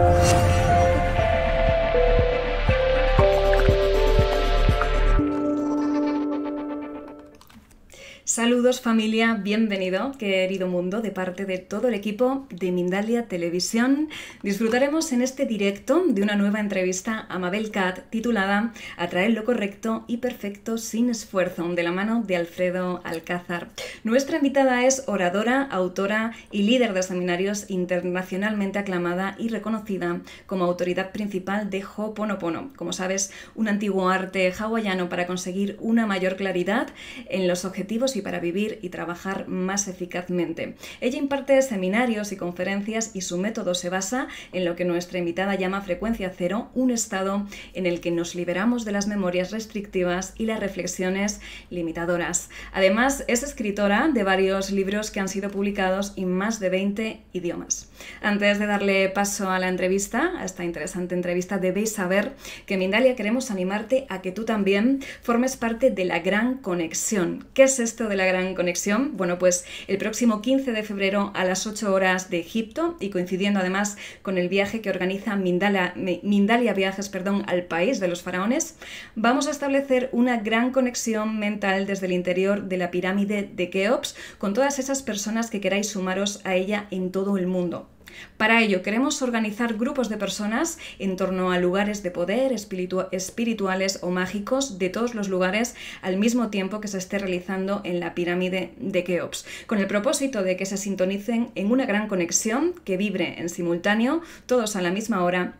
Bye. familia, bienvenido, querido mundo, de parte de todo el equipo de Mindalia Televisión. Disfrutaremos en este directo de una nueva entrevista a Mabel Cat titulada Atraer lo correcto y perfecto sin esfuerzo, de la mano de Alfredo Alcázar. Nuestra invitada es oradora, autora y líder de seminarios internacionalmente aclamada y reconocida como autoridad principal de Ho'oponopono, como sabes, un antiguo arte hawaiano para conseguir una mayor claridad en los objetivos y para vivir y trabajar más eficazmente. Ella imparte seminarios y conferencias y su método se basa en lo que nuestra invitada llama frecuencia cero, un estado en el que nos liberamos de las memorias restrictivas y las reflexiones limitadoras. Además, es escritora de varios libros que han sido publicados en más de 20 idiomas. Antes de darle paso a la entrevista, a esta interesante entrevista, debéis saber que Mindalia queremos animarte a que tú también formes parte de la gran conexión. ¿Qué es esto de la gran conexión? Bueno, pues el próximo 15 de febrero a las 8 horas de Egipto y coincidiendo además con el viaje que organiza Mindala, Mindalia Viajes perdón, al país de los faraones, vamos a establecer una gran conexión mental desde el interior de la pirámide de Keops con todas esas personas que queráis sumaros a ella en todo el mundo. Para ello, queremos organizar grupos de personas en torno a lugares de poder, espirituales o mágicos de todos los lugares al mismo tiempo que se esté realizando en la pirámide de Keops, con el propósito de que se sintonicen en una gran conexión que vibre en simultáneo, todos a la misma hora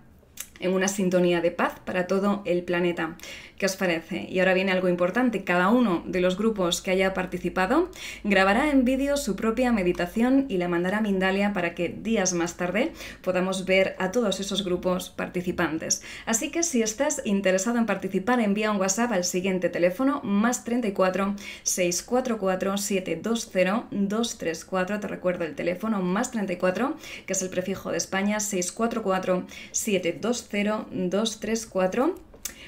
en una sintonía de paz para todo el planeta. ¿Qué os parece? Y ahora viene algo importante. Cada uno de los grupos que haya participado grabará en vídeo su propia meditación y la mandará a Mindalia para que días más tarde podamos ver a todos esos grupos participantes. Así que si estás interesado en participar, envía un WhatsApp al siguiente teléfono más 34 644 720 234. Te recuerdo el teléfono más 34, que es el prefijo de España 644 720 0234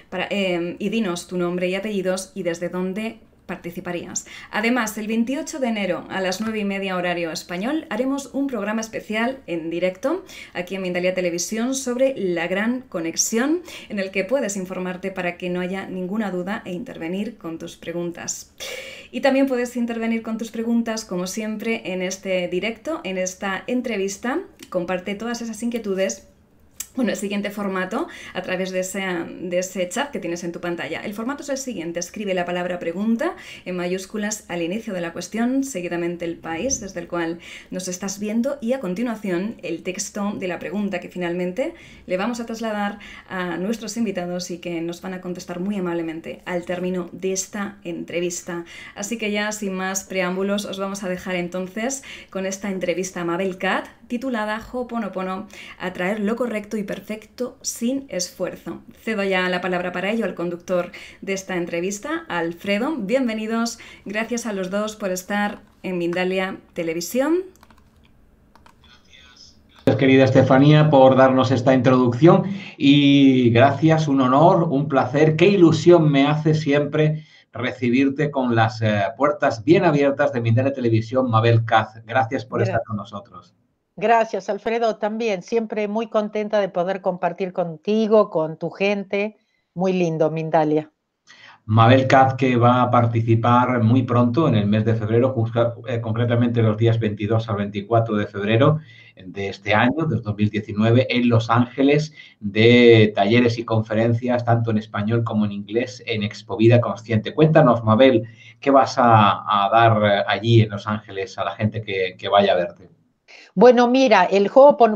para, em, y dinos tu nombre y apellidos y desde dónde participarías. Además, el 28 de enero a las 9 y media horario español haremos un programa especial en directo aquí en Mindalia Televisión sobre la gran conexión en el que puedes informarte para que no haya ninguna duda e intervenir con tus preguntas. Y también puedes intervenir con tus preguntas, como siempre, en este directo, en esta entrevista. Comparte todas esas inquietudes bueno, el siguiente formato a través de ese, de chat que tienes en tu pantalla. El formato es el siguiente. Escribe la palabra pregunta en mayúsculas al inicio de la cuestión, seguidamente el país desde el cual nos estás viendo y a continuación el texto de la pregunta que finalmente le vamos a trasladar a nuestros invitados y que nos van a contestar muy amablemente al término de esta entrevista. Así que ya sin más preámbulos os vamos a dejar entonces con esta entrevista a Mabel Cat titulada Hoponopono, atraer lo correcto y perfecto sin esfuerzo. Cedo ya la palabra para ello al conductor de esta entrevista, Alfredo. Bienvenidos, gracias a los dos por estar en Mindalia Televisión. Gracias, querida Estefanía, por darnos esta introducción y gracias, un honor, un placer. Qué ilusión me hace siempre recibirte con las eh, puertas bien abiertas de Mindalia Televisión, Mabel Caz. Gracias por estar con nosotros. Gracias, Alfredo, también. Siempre muy contenta de poder compartir contigo, con tu gente. Muy lindo, Mindalia. Mabel Caz, que va a participar muy pronto, en el mes de febrero, eh, concretamente los días 22 al 24 de febrero de este año, de 2019, en Los Ángeles, de talleres y conferencias, tanto en español como en inglés, en Expo Vida Consciente. Cuéntanos, Mabel, ¿qué vas a, dar eh, allí en Los Ángeles a la gente que vaya a verte? Bueno, mira, el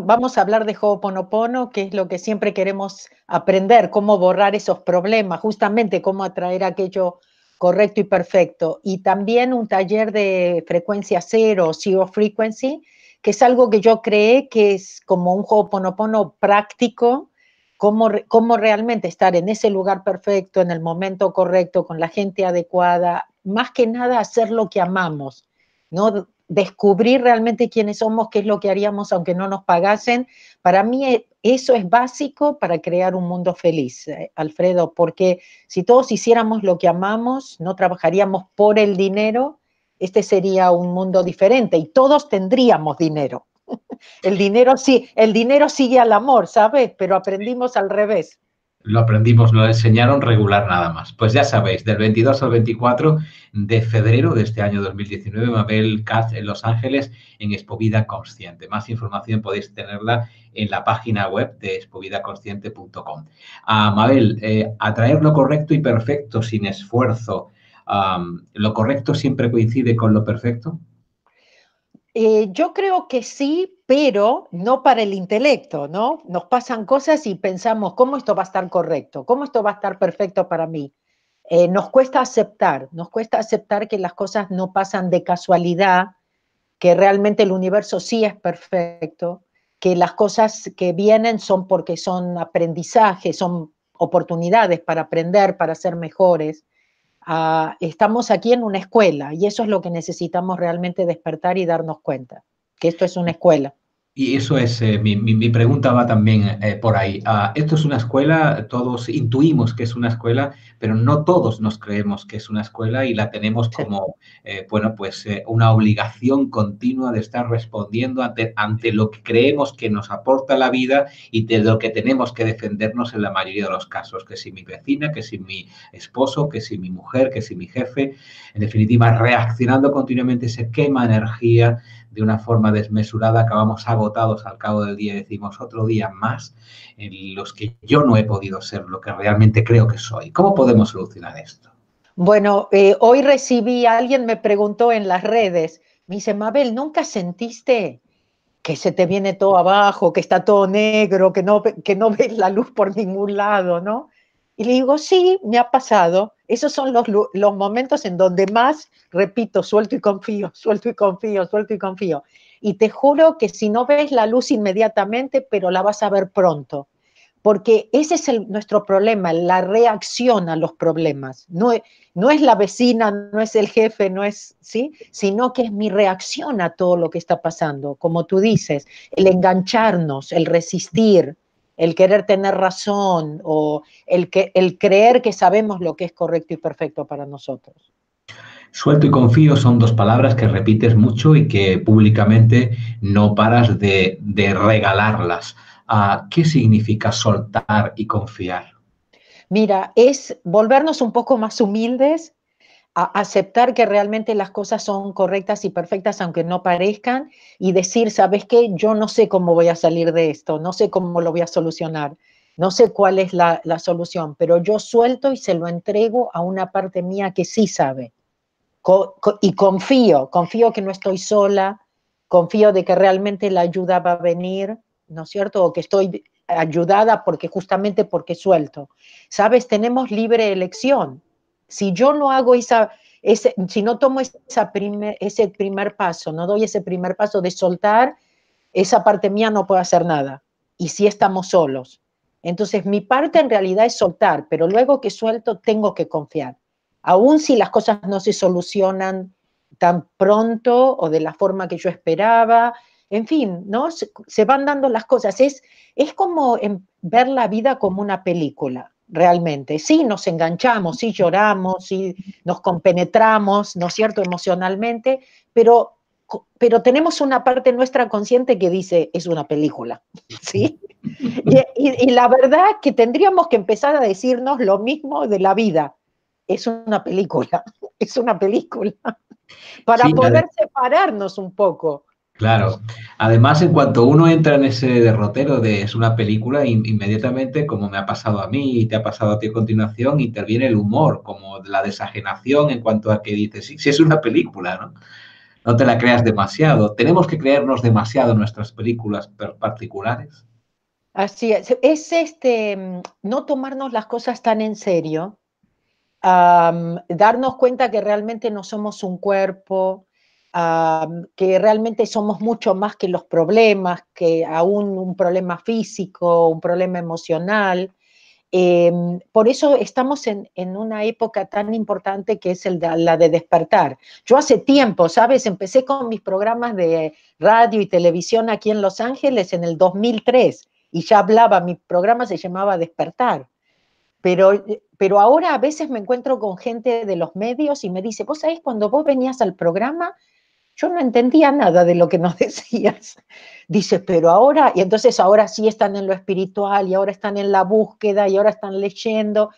vamos a hablar de Ho'oponopono, que es lo que siempre queremos aprender, cómo borrar esos problemas, justamente cómo atraer aquello correcto y perfecto. Y también un taller de frecuencia cero, zero frequency, que es algo que yo creé que es como un Ho'oponopono práctico, cómo, cómo realmente estar en ese lugar perfecto, en el momento correcto, con la gente adecuada, más que nada hacer lo que amamos, ¿no? descubrir realmente quiénes somos, qué es lo que haríamos aunque no nos pagasen, para mí eh, eso es básico para crear un mundo feliz, eh, Alfredo, porque si todos hiciéramos lo que amamos, no trabajaríamos por el dinero, este sería un mundo diferente y todos tendríamos dinero. El dinero sí, el dinero sigue al amor, ¿sabes? Pero aprendimos al revés lo aprendimos, lo enseñaron regular nada más. Pues ya sabéis, del 22 al 24 de febrero de este año 2019, Mabel Katz en Los Ángeles en Expovida Consciente. Más información podéis tenerla en la página web de expovidaconsciente.com. Ah, eh, a Mabel, atraer lo correcto y perfecto sin esfuerzo. ¿Lo correcto siempre coincide con lo perfecto? Eh, yo creo que sí, pero no para el intelecto, ¿no? Nos pasan cosas y pensamos, ¿cómo esto va a estar correcto? ¿Cómo esto va a estar perfecto para mí? Eh, nos cuesta aceptar, nos cuesta aceptar que las cosas no pasan de casualidad, que realmente el universo sí es perfecto, que las cosas que vienen son porque son aprendizajes, son oportunidades para aprender, para ser mejores. Ah, estamos aquí en una escuela y eso es lo que necesitamos realmente despertar y darnos cuenta que esto es una escuela. Y eso es, eh, mi, pregunta va también eh, por ahí. Ah, esto es una escuela, todos intuimos que es una escuela, pero no todos nos creemos que es una escuela y la tenemos como, eh, bueno, pues una obligación continua de estar respondiendo ante, ante lo que creemos que nos aporta la vida y de lo que tenemos que defendernos en la mayoría de los casos, que si mi vecina, que si mi esposo, que si mi mujer, que si mi jefe, en definitiva, reaccionando continuamente se quema energía de una forma desmesurada acabamos agotados al cabo del día y decimos otro día más en los que yo no he podido ser lo que realmente creo que soy. ¿Cómo podemos solucionar esto? Bueno, eh, hoy recibí, alguien me preguntó en las redes, me dice, Mabel, ¿nunca sentiste que se te viene todo abajo, que está todo negro, que no, que no ves la luz por ningún lado, ¿no? Y le digo, sí, me ha pasado. Esos son los, momentos en donde más, repito, suelto y confío, suelto y confío, suelto y confío. Y te juro que si no ves la luz inmediatamente, pero la vas a ver pronto. Porque ese es nuestro problema, la reacción a los problemas. No, e-, no es la vecina, no es el jefe, no es, ¿sí? Sino que es mi reacción a todo lo que está pasando. Como tú dices, el engancharnos, el resistir, el querer tener razón o el, que, el creer que sabemos lo que es correcto y perfecto para nosotros. Suelto y confío son dos palabras que repites mucho y que públicamente no paras de, de regalarlas. Ah, ¿Qué significa soltar y confiar? Mira, es volvernos un poco más humildes aceptar que realmente las cosas son correctas y perfectas aunque no parezcan y decir, ¿sabes qué? Yo no sé cómo voy a salir de esto, no sé cómo lo voy a solucionar, no sé cuál es la, solución, pero yo suelto y se lo entrego a una parte mía que sí sabe. y confío, confío que no estoy sola, confío de que realmente la ayuda va a venir, ¿no es cierto? O que estoy ayudada porque justamente porque suelto. Sabes, tenemos libre elección si yo no hago esa, si no tomo esa primer, ese primer paso, no doy ese primer paso de soltar, esa parte mía no puede hacer nada. Y si estamos solos. Entonces, mi parte en realidad es soltar, pero luego que suelto tengo que confiar. Aún si las cosas no se solucionan tan pronto o de la forma que yo esperaba, en fin, ¿no? Se, van dando las cosas. Es, es como ver la vida como una película realmente. Sí nos enganchamos, sí lloramos, sí nos compenetramos, ¿no es cierto?, emocionalmente, pero, pero tenemos una parte nuestra consciente que dice, es una película, ¿sí? y, la verdad que tendríamos que empezar a decirnos lo mismo de la vida. Es una película, es una película, para poder separarnos un poco Claro. Además, en cuanto uno entra en ese derrotero de es una película, inmediatamente, como me ha pasado a mí y te ha pasado a ti a continuación, interviene el humor, como la desajenación en cuanto a que dices, si es una película, ¿no? No te la creas demasiado. ¿Tenemos que creernos demasiado nuestras películas particulares? Así es. Es este, mm, no tomarnos las cosas tan en serio, darnos cuenta que realmente no somos un cuerpo, que realmente somos mucho más que los problemas, que aún un problema físico, un problema emocional. Em, por eso estamos en, en, una época tan importante que es el de, la de despertar. Yo hace tiempo, ¿sabes? Empecé con mis programas de radio y televisión aquí en Los Ángeles en el 2003 y ya hablaba, mi programa se llamaba Despertar. Pero, pero ahora a veces me encuentro con gente de los medios y me dice, vos sabés, cuando vos venías al programa, yo no entendía nada de lo que nos decías. dice, pero ahora, y entonces ahora sí están en lo espiritual, y ahora están en la búsqueda, y ahora están leyendo.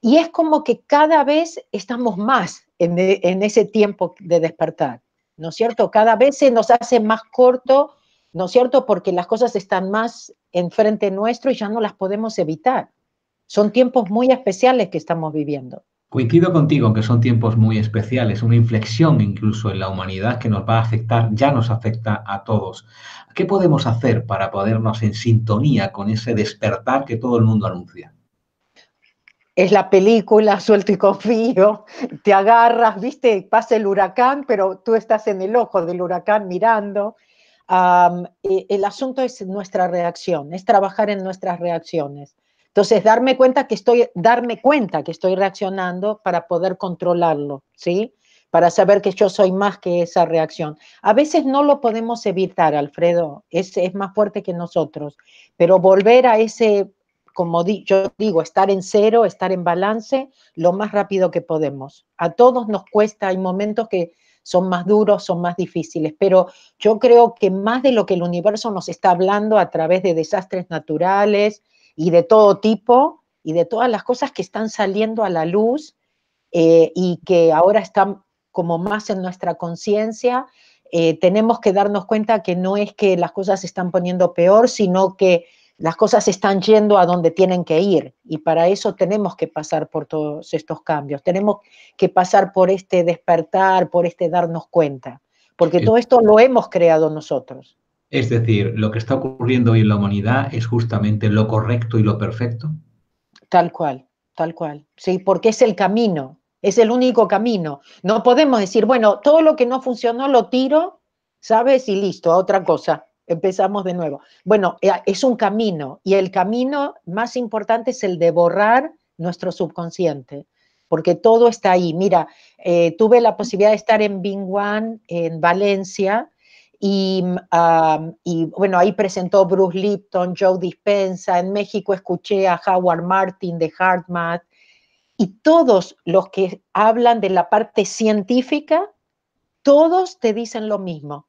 Y es como que cada vez estamos más en, e, en ese tiempo de despertar, ¿no es cierto? Cada vez se nos hace más corto, ¿no es cierto? Porque las cosas están más enfrente nuestro y ya no las podemos evitar. Son tiempos muy especiales que estamos viviendo. Coincido contigo en que son tiempos muy especiales, una inflexión incluso en la humanidad que nos va a afectar, ya nos afecta a todos. ¿Qué podemos hacer para podernos en sintonía con ese despertar que todo el mundo anuncia? Es la película, suelto y confío, te agarras, viste, pasa el huracán, pero tú estás en el ojo del huracán mirando. Eh, el asunto es nuestra reacción, es trabajar en nuestras reacciones entonces, darme cuenta que estoy, darme cuenta que estoy reaccionando para poder controlarlo, ¿sí? Para saber que yo soy más que esa reacción. A veces no lo podemos evitar, Alfredo, es, es más fuerte que nosotros, pero volver a ese, como yo digo, estar en cero, estar en balance, lo más rápido que podemos. A todos nos cuesta, hay momentos que son más duros, son más difíciles, pero yo creo que más de lo que el universo nos está hablando a través de desastres naturales, y de todo tipo y de todas las cosas que están saliendo a la luz eh, y que ahora están como más en nuestra conciencia, eh, tenemos que darnos cuenta que no es que las cosas se están poniendo peor, sino que las cosas están yendo a donde tienen que ir y para eso tenemos que pasar por todos estos cambios, tenemos que pasar por este despertar, por este darnos cuenta, porque todo esto lo hemos creado nosotros. Es decir, lo que está ocurriendo hoy en la humanidad es justamente lo correcto y lo perfecto. Tal cual, tal cual. Sí, porque es el camino, es el único camino. No podemos decir, bueno, todo lo que no funcionó lo tiro, ¿sabes? Y listo, a otra cosa. Empezamos de nuevo. Bueno, eh, es un camino y el camino más importante es el de borrar nuestro subconsciente, porque todo está ahí. Mira, eh, tuve la posibilidad de estar en Bingwan en Valencia, y, y, bueno, ahí presentó Bruce Lipton, Joe Dispensa, en México escuché a Howard Martin de HeartMath, y todos los que hablan de la parte científica, todos te dicen lo mismo.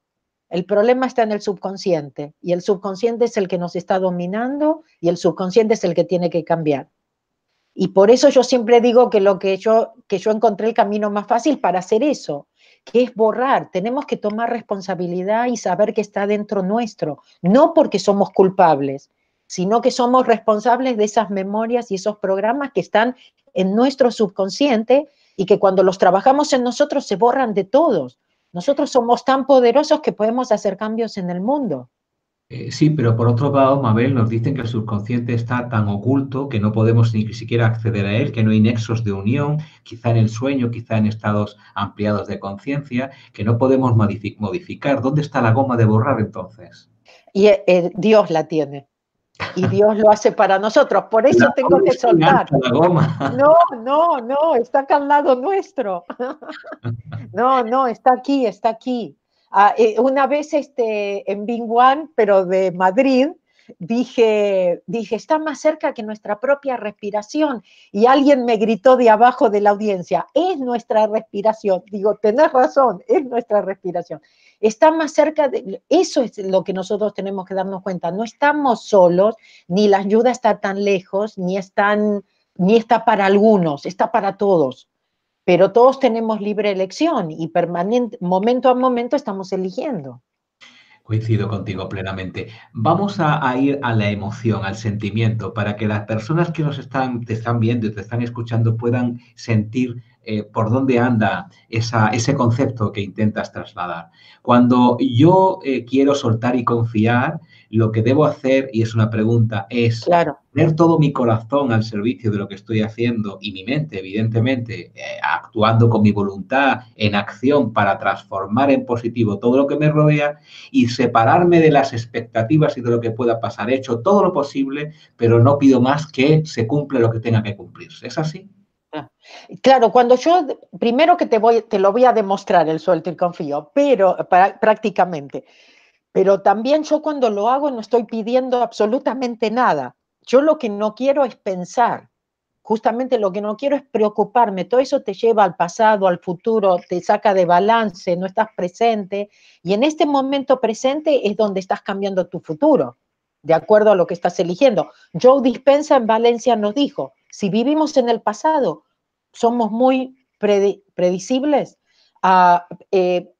El problema está en el subconsciente, y el subconsciente es el que nos está dominando, y el subconsciente es el que tiene que cambiar. Y por eso yo siempre digo que lo que yo, que yo encontré el camino más fácil para hacer eso, que es borrar. Tenemos que tomar responsabilidad y saber que está dentro nuestro, no porque somos culpables, sino que somos responsables de esas memorias y esos programas que están en nuestro subconsciente y que cuando los trabajamos en nosotros se borran de todos. Nosotros somos tan poderosos que podemos hacer cambios en el mundo. Eh, sí, pero por otro lado, Mabel, nos dicen que el subconsciente está tan oculto que no podemos ni siquiera acceder a él, que no hay nexos de unión, quizá en el sueño, quizá en estados ampliados de conciencia, que no podemos modificar. ¿Dónde está la goma de borrar entonces? Y eh, eh, Dios la tiene. Y Dios lo hace para nosotros. Por eso tengo que soltar. No, no, no, está acá al lado nuestro. No, no, está aquí, está aquí. Ah, eh, una vez este, en One pero de Madrid, dije, dije, está más cerca que nuestra propia respiración. Y alguien me gritó de abajo de la audiencia, es nuestra respiración. Digo, tenés razón, es nuestra respiración. Está más cerca de... Eso es lo que nosotros tenemos que darnos cuenta. No estamos solos, ni la ayuda está tan lejos, ni, ni está para algunos, está para todos pero todos tenemos libre elección y permanente, momento a momento estamos eligiendo. Coincido contigo plenamente. Vamos a, ir a la emoción, al sentimiento, para que las personas que nos están, te están viendo y te están escuchando puedan sentir eh, por dónde anda ese concepto que intentas trasladar. Cuando yo eh, quiero soltar y confiar, lo que debo hacer, y es una pregunta, es poner todo mi corazón al servicio de lo que estoy haciendo y mi mente, evidentemente, eh, actuando con mi voluntad en acción para transformar en positivo todo lo que me rodea y separarme de las expectativas y de lo que pueda pasar. He hecho todo lo posible, pero no pido más que se cumple lo que tenga que cumplirse. ¿Es así? Ah. Claro, cuando yo, primero que te, voy, te lo voy a demostrar el suelto y confío, pero eh, prácticamente, pero también yo cuando lo hago no estoy pidiendo absolutamente nada. Yo lo que no quiero es pensar. Justamente lo que no quiero es preocuparme. Todo eso te lleva al pasado, al futuro, te saca de balance, no estás presente. Y en este momento presente es donde estás cambiando tu futuro, de acuerdo a lo que estás eligiendo. Joe Dispensa en Valencia nos dijo, si vivimos en el pasado, somos muy predecibles, eh,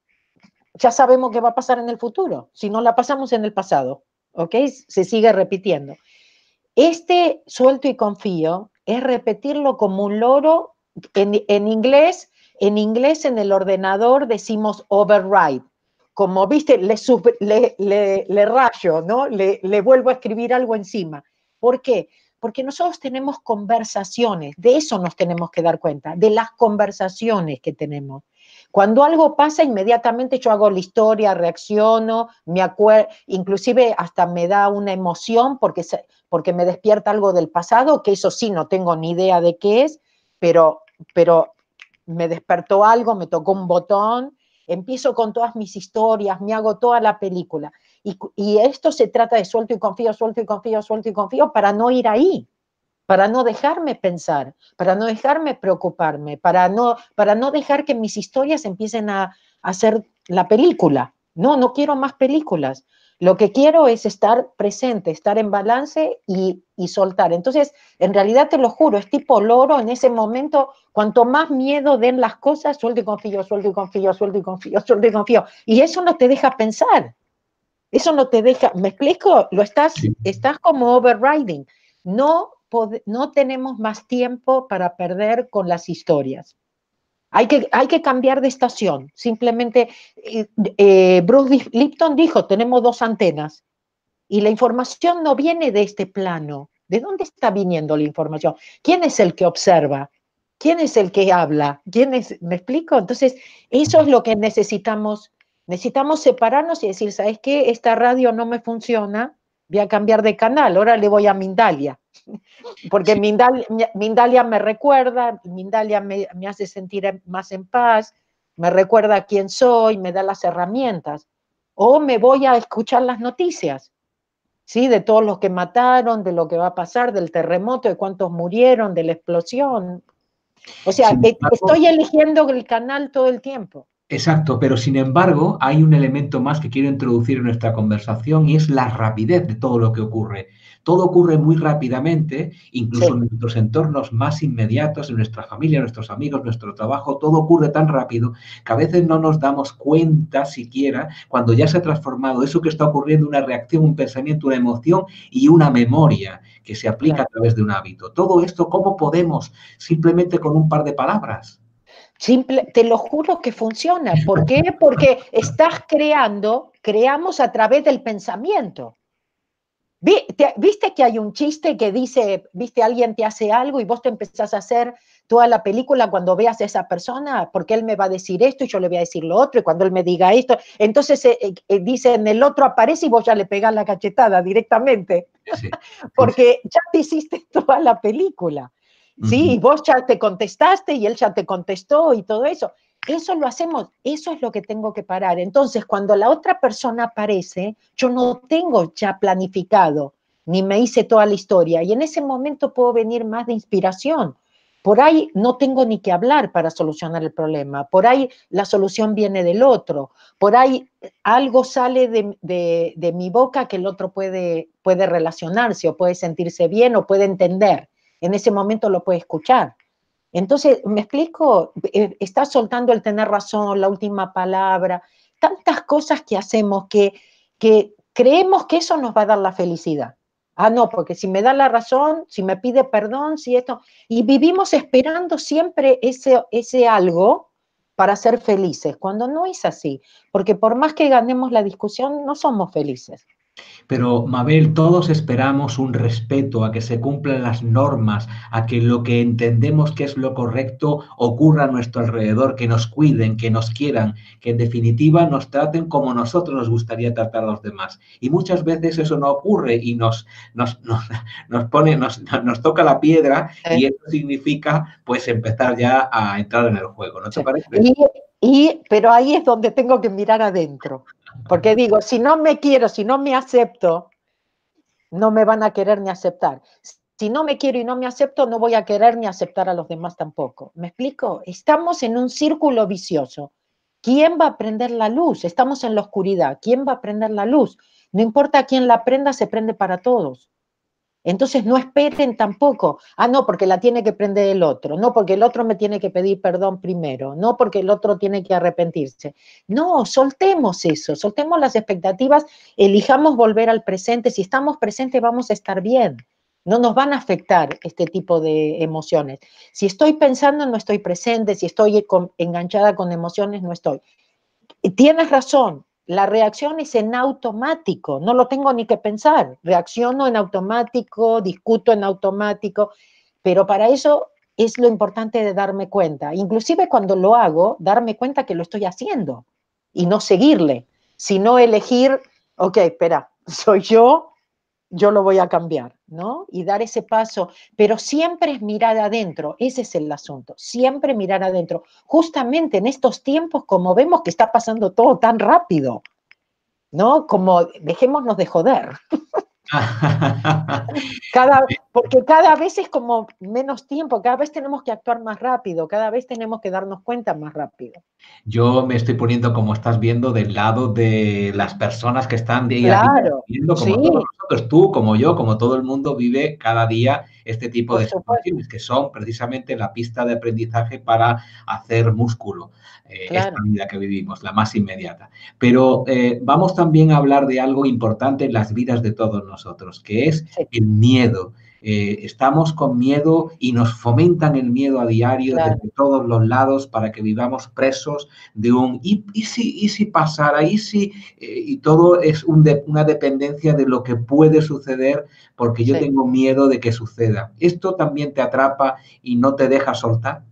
ya sabemos qué va a pasar en el futuro, si no la pasamos en el pasado, ¿ok? Se sigue repitiendo. Este suelto y confío es repetirlo como un loro. En, inglés, en inglés en el ordenador decimos override. Como viste, le, le, le rayo, ¿no? le vuelvo a escribir algo encima. ¿Por qué? Porque nosotros tenemos conversaciones, de eso nos tenemos que dar cuenta, de las conversaciones que tenemos. Cuando algo pasa, inmediatamente yo hago la historia, reacciono, me acuerdo, inclusive hasta me da una emoción porque, porque me despierta algo del pasado, que eso sí, no tengo ni idea de qué es, pero, pero me despertó algo, me tocó un botón, empiezo con todas mis historias, me hago toda la película. Y, y esto se trata de suelto y confío, suelto y confío, suelto y confío para no ir ahí para no dejarme pensar, para no dejarme preocuparme, para no, para no dejar que mis historias empiecen a, hacer la película. No, no quiero más películas. Lo que quiero es estar presente, estar en balance y, soltar. Entonces, en realidad te lo juro, es tipo loro en ese momento, cuanto más miedo den las cosas, suelto y confío, suelto y confío, suelto y confío, suelto y confío. Y eso no te deja pensar. Eso no te deja, ¿me explico? Lo estás, estás como overriding. No no tenemos más tiempo para perder con las historias. Hay que, hay que cambiar de estación. Simplemente, eh, eh Bruce Lipton dijo, tenemos dos antenas y la información no viene de este plano. ¿De dónde está viniendo la información? ¿Quién es el que observa? ¿Quién es el que habla? ¿Quién ¿Me explico? Entonces, eso es lo que necesitamos. Necesitamos separarnos y decir, ¿sabes qué? Esta radio no me funciona, voy a cambiar de canal, ahora le voy a Mindalia. Porque Mindalia me recuerda, Mindalia me, hace sentir más en paz, me recuerda quién soy, me da las herramientas. O me voy a escuchar las noticias, ¿sí? De todos los que mataron, de lo que va a pasar, del terremoto, de cuántos murieron, de la explosión. O sea, e, estoy eligiendo el canal todo el tiempo. Exacto, pero sin embargo hay un elemento más que quiero introducir en nuestra conversación y es la rapidez de todo lo que ocurre todo ocurre muy rápidamente, incluso en nuestros entornos más inmediatos, en nuestra familia, nuestros amigos, nuestro trabajo, todo ocurre tan rápido que a veces no nos damos cuenta siquiera cuando ya se ha transformado eso que está ocurriendo, una reacción, un pensamiento, una emoción y una memoria que se aplica a través de un hábito. Todo esto, ¿cómo podemos? Simplemente con un par de palabras. Simple, te lo juro que funciona. ¿Por qué? Porque estás creando, creamos a través del pensamiento. Viste que hay un chiste que dice, viste, alguien te hace algo y vos te empezás a hacer toda la película cuando veas a esa persona, porque él me va a decir esto y yo le voy a decir lo otro, y cuando él me diga esto, entonces eh, eh, eh, dice en el otro aparece y vos ya le pegas la cachetada directamente, porque ya te hiciste toda la película, ¿sí? Y vos ya te contestaste y él ya te contestó y todo eso. Eso lo hacemos, eso es lo que tengo que parar. Entonces, cuando la otra persona aparece, yo no tengo ya planificado, ni me hice toda la historia. Y en ese momento puedo venir más de inspiración. Por ahí no tengo ni que hablar para solucionar el problema. Por ahí la solución viene del otro. Por ahí algo sale de, mi boca que el otro puede, puede relacionarse o puede sentirse bien o puede entender. En ese momento lo puede escuchar. Entonces, ¿me explico? Eh, Está soltando el tener razón, la última palabra, tantas cosas que hacemos que, creemos que eso nos va a dar la felicidad. Ah, no, porque si me da la razón, si me pide perdón, si esto. Y vivimos esperando siempre ese algo para ser felices, cuando no es así. Porque por más que ganemos la discusión, no somos felices. Pero, Mabel, todos esperamos un respeto, a que se cumplan las normas, a que lo que entendemos que es lo correcto ocurra a nuestro alrededor, que nos cuiden, que nos quieran, que en definitiva nos traten como nosotros nos gustaría tratar a los demás. Y muchas veces eso no ocurre y nos, pone, nos, toca la piedra y eso significa pues empezar ya a entrar en el juego, ¿no te parece? y, pero ahí es donde tengo que mirar adentro. Porque digo, si no me quiero, si no me acepto, no me van a querer ni aceptar. Si no me quiero y no me acepto, no voy a querer ni aceptar a los demás tampoco. ¿Me explico? Estamos en un círculo vicioso. ¿Quién va a prender la luz? Estamos en la oscuridad. ¿Quién va a prender la luz? No importa quién la prenda, se prende para todos. Entonces no esperen tampoco, ah, no, porque la tiene que prender el otro, no, porque el otro me tiene que pedir perdón primero, no, porque el otro tiene que arrepentirse. No, soltemos eso, soltemos las expectativas, elijamos volver al presente, si estamos presentes vamos a estar bien, no nos van a afectar este tipo de emociones. Si estoy pensando no estoy presente, si estoy enganchada con emociones no estoy. Tienes razón, la reacción es en automático, no lo tengo ni que pensar, reacciono en automático, discuto en automático, pero para eso es lo importante de darme cuenta, inclusive cuando lo hago, darme cuenta que lo estoy haciendo y no seguirle, sino elegir, ok, espera, soy yo, yo lo voy a cambiar, ¿no? Y dar ese paso, pero siempre es mirar adentro, ese es el asunto, siempre mirar adentro. Justamente en estos tiempos, como vemos que está pasando todo tan rápido, ¿no? Como dejémonos de joder. cada, porque cada vez es como menos tiempo, cada vez tenemos que actuar más rápido, cada vez tenemos que darnos cuenta más rápido. Yo me estoy poniendo, como estás viendo, del lado de las personas que están de como todos nosotros, tú, como yo, como todo el mundo vive cada día este tipo de situaciones que son precisamente la pista de aprendizaje para hacer músculo, eh, esta vida que vivimos, la más inmediata. Pero eh, vamos también a hablar de algo importante en las vidas de todos nosotros que es el miedo. Eh, estamos con miedo y nos fomentan el miedo a diario desde todos los lados para que vivamos presos de un y, y si, y pasara, y si, eh, y todo es una dependencia de lo que puede suceder porque yo tengo miedo de que suceda. ¿Esto también te atrapa y no te deja soltar?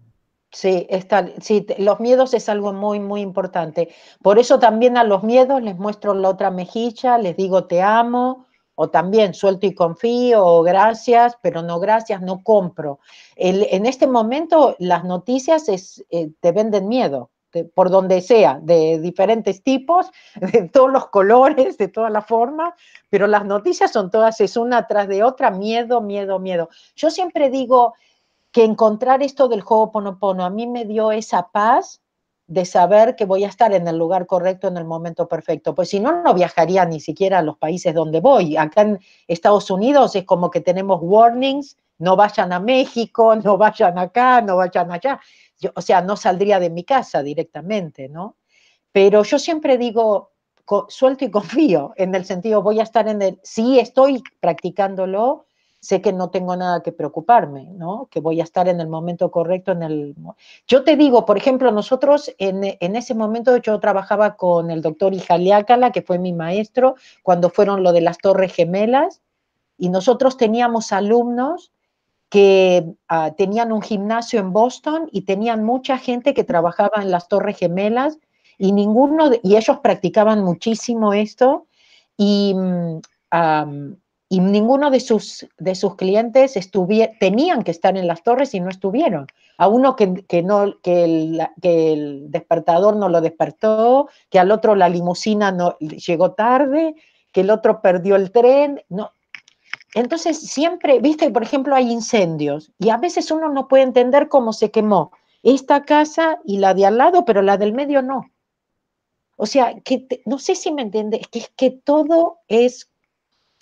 Sí, está, sí, los miedos es algo muy, muy importante. Por eso también a los miedos les muestro la otra mejilla, les digo te amo, o también suelto y confío, o gracias, pero no gracias, no compro. en este momento las noticias eh, te venden miedo, por donde sea, de diferentes tipos, de todos los colores, de todas las formas, pero las noticias son todas, es una tras de otra, miedo, miedo, miedo. Yo siempre digo que encontrar esto del juego Ho'oponopono a mí me dio esa paz de saber que voy a estar en el lugar correcto en el momento perfecto. Pues si no, no viajaría ni siquiera a los países donde voy. Acá en Estados Unidos es como que tenemos warnings, no vayan a México, no vayan acá, no vayan allá. Yo, o sea, no saldría de mi casa directamente, ¿no? Pero yo siempre digo, suelto y confío, en el sentido, voy a estar en el, sí estoy practicándolo, sé que no tengo nada que preocuparme, ¿no? Que voy a estar en el momento correcto, en el... Yo te digo, por ejemplo, nosotros en, en ese momento yo trabajaba con el doctor Ijaliácala, que fue mi maestro, cuando fueron lo de las Torres Gemelas, y nosotros teníamos alumnos que ah, tenían un gimnasio en Boston y tenían mucha gente que trabajaba en las Torres Gemelas y ninguno, y ellos practicaban muchísimo esto, y mm, y ninguno de sus, de sus clientes tenían que estar en las torres y no estuvieron. A uno que, no, que el, despertador no lo despertó, que al otro la limusina no, llegó tarde, que el otro perdió el tren. No. Entonces siempre, viste, por ejemplo, hay incendios y a veces uno no puede entender cómo se quemó esta casa y la de al lado, pero la del medio no. O sea, que no sé si me entiendes, que es que todo es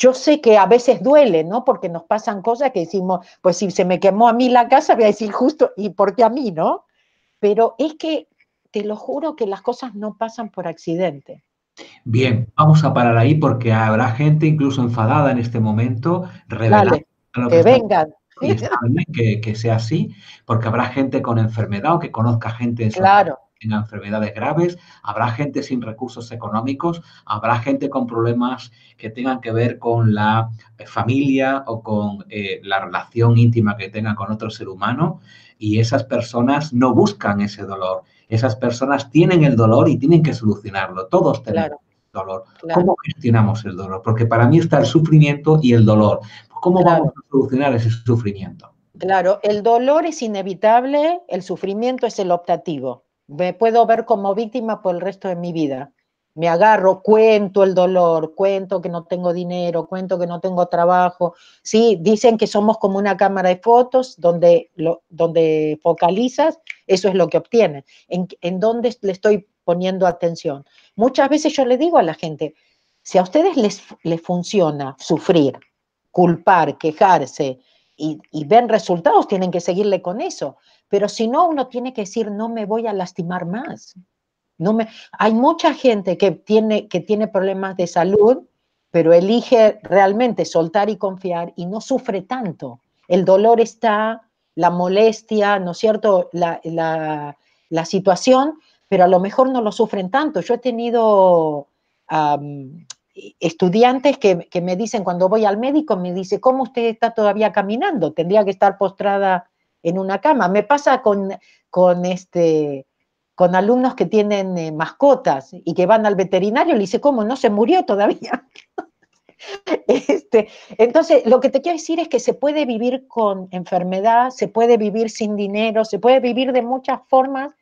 yo sé que a veces duele, ¿no? Porque nos pasan cosas que decimos, pues si se me quemó a mí la casa, voy a decir justo, ¿y por qué a mí, no? Pero es que te lo juro que las cosas no pasan por accidente. Bien, vamos a parar ahí porque habrá gente incluso enfadada en este momento, revelando que, vengan. que, sea así, porque habrá gente con enfermedad o que conozca gente. claro en enfermedades graves, habrá gente sin recursos económicos, habrá gente con problemas que tengan que ver con la eh, familia o con eh, la relación íntima que tenga con otro ser humano y esas personas no buscan ese dolor. Esas personas tienen el dolor y tienen que solucionarlo. Todos tenemos el dolor. ¿Cómo gestionamos el dolor? Porque para mí está el sufrimiento y el dolor. Pues, ¿Cómo vamos a solucionar ese sufrimiento? Claro, el dolor es inevitable, el sufrimiento es el optativo me puedo ver como víctima por el resto de mi vida. Me agarro, cuento el dolor, cuento que no tengo dinero, cuento que no tengo trabajo. Sí, dicen que somos como una cámara de fotos donde, donde focalizas, eso es lo que obtienes. En, dónde le estoy poniendo atención. Muchas veces yo le digo a la gente, si a ustedes les, les funciona sufrir, culpar, quejarse, y, ven resultados, tienen que seguirle con eso. Pero si no, uno tiene que decir, no me voy a lastimar más. No me... Hay mucha gente que tiene, que tiene problemas de salud, pero elige realmente soltar y confiar y no sufre tanto. El dolor está, la molestia, ¿no es cierto? La, la, situación, pero a lo mejor no lo sufren tanto. Yo he tenido estudiantes que, me dicen, cuando voy al médico, me dice, ¿cómo usted está todavía caminando? Tendría que estar postrada en una cama. Me pasa con, con, este, con alumnos que tienen eh, mascotas y que van al veterinario, le dice, ¿cómo? ¿No se murió todavía? Este, entonces, lo que te quiero decir es que se puede vivir con enfermedad, se puede vivir sin dinero, se puede vivir de muchas formas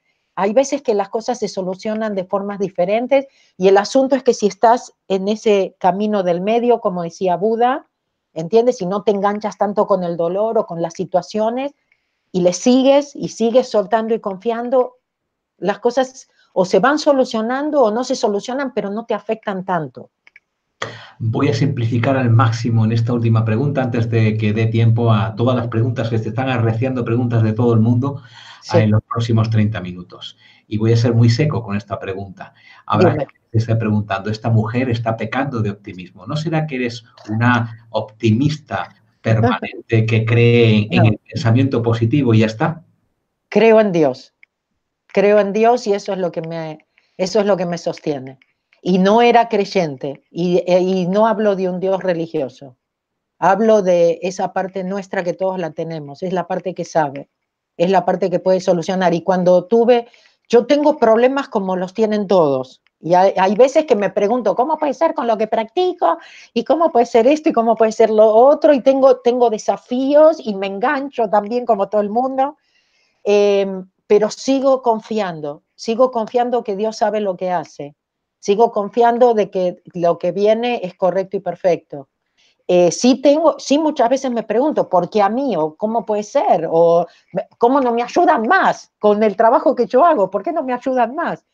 hay veces que las cosas se solucionan de formas diferentes y el asunto es que si estás en ese camino del medio, como decía Buda, ¿entiendes? Si no te enganchas tanto con el dolor o con las situaciones y le sigues y sigues soltando y confiando, las cosas o se van solucionando o no se solucionan, pero no te afectan tanto. Voy a simplificar al máximo en esta última pregunta antes de que dé tiempo a todas las preguntas que se están arreciando, preguntas de todo el mundo próximos 30 minutos. Y voy a ser muy seco con esta pregunta. Habrá que estar preguntando, esta mujer está pecando de optimismo. ¿No será que eres una optimista permanente que cree en el pensamiento positivo y ya está? Creo en Dios. Creo en Dios y eso es lo que me, eso es lo que me sostiene. Y no era creyente y, e, y no hablo de un Dios religioso. Hablo de esa parte nuestra que todos la tenemos, es la parte que sabe es la parte que puede solucionar. Y cuando tuve, yo tengo problemas como los tienen todos. Y hay, veces que me pregunto, ¿cómo puede ser con lo que practico? ¿Y cómo puede ser esto? ¿Y cómo puede ser lo otro? Y tengo, tengo desafíos y me engancho también como todo el mundo. Em, pero sigo confiando, sigo confiando que Dios sabe lo que hace. Sigo confiando de que lo que viene es correcto y perfecto. Eh, sí tengo, sí muchas veces me pregunto, ¿por qué a mí? ¿O cómo puede ser? ¿O cómo no me ayudan más con el trabajo que yo hago? ¿Por qué no me ayudan más?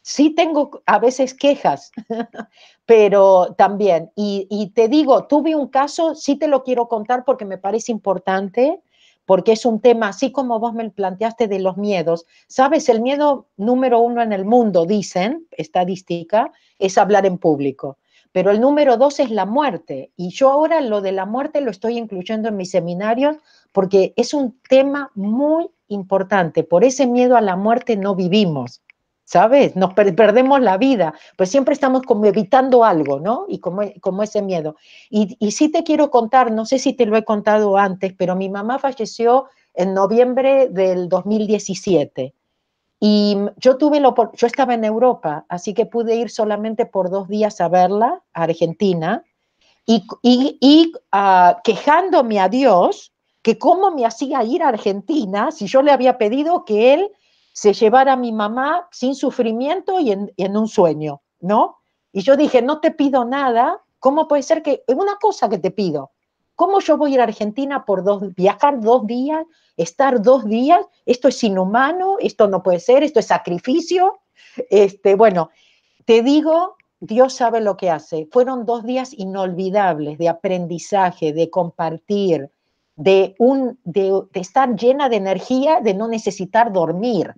Sí tengo a veces quejas, pero también, y, y te digo, tuve un caso, sí te lo quiero contar porque me parece importante, porque es un tema, así como vos me planteaste de los miedos, sabes, el miedo número uno en el mundo, dicen, estadística, es hablar en público. Pero el número dos es la muerte. Y yo ahora lo de la muerte lo estoy incluyendo en mis seminarios porque es un tema muy importante. Por ese miedo a la muerte no vivimos. ¿Sabes? Nos perdemos la vida, pues siempre estamos como evitando algo, ¿no? Y como, e, como ese miedo. Y, y sí te quiero contar, no sé si te lo he contado antes, pero mi mamá falleció en noviembre del 2017 y yo tuve lo, yo estaba en Europa, así que pude ir solamente por dos días a verla, a Argentina, y, ah, quejándome a Dios que cómo me hacía ir a Argentina si yo le había pedido que él se llevara a mi mamá sin sufrimiento y en, en un sueño, ¿no? Y yo dije, no te pido nada, ¿cómo puede ser que, es una cosa que te pido, ¿Cómo yo voy a ir a Argentina por dos, viajar dos días, estar dos días? Esto es inhumano, esto no puede ser, esto es sacrificio. Este, bueno, te digo, Dios sabe lo que hace. Fueron dos días inolvidables de aprendizaje, de compartir, de, un, estar llena de energía, de no necesitar dormir.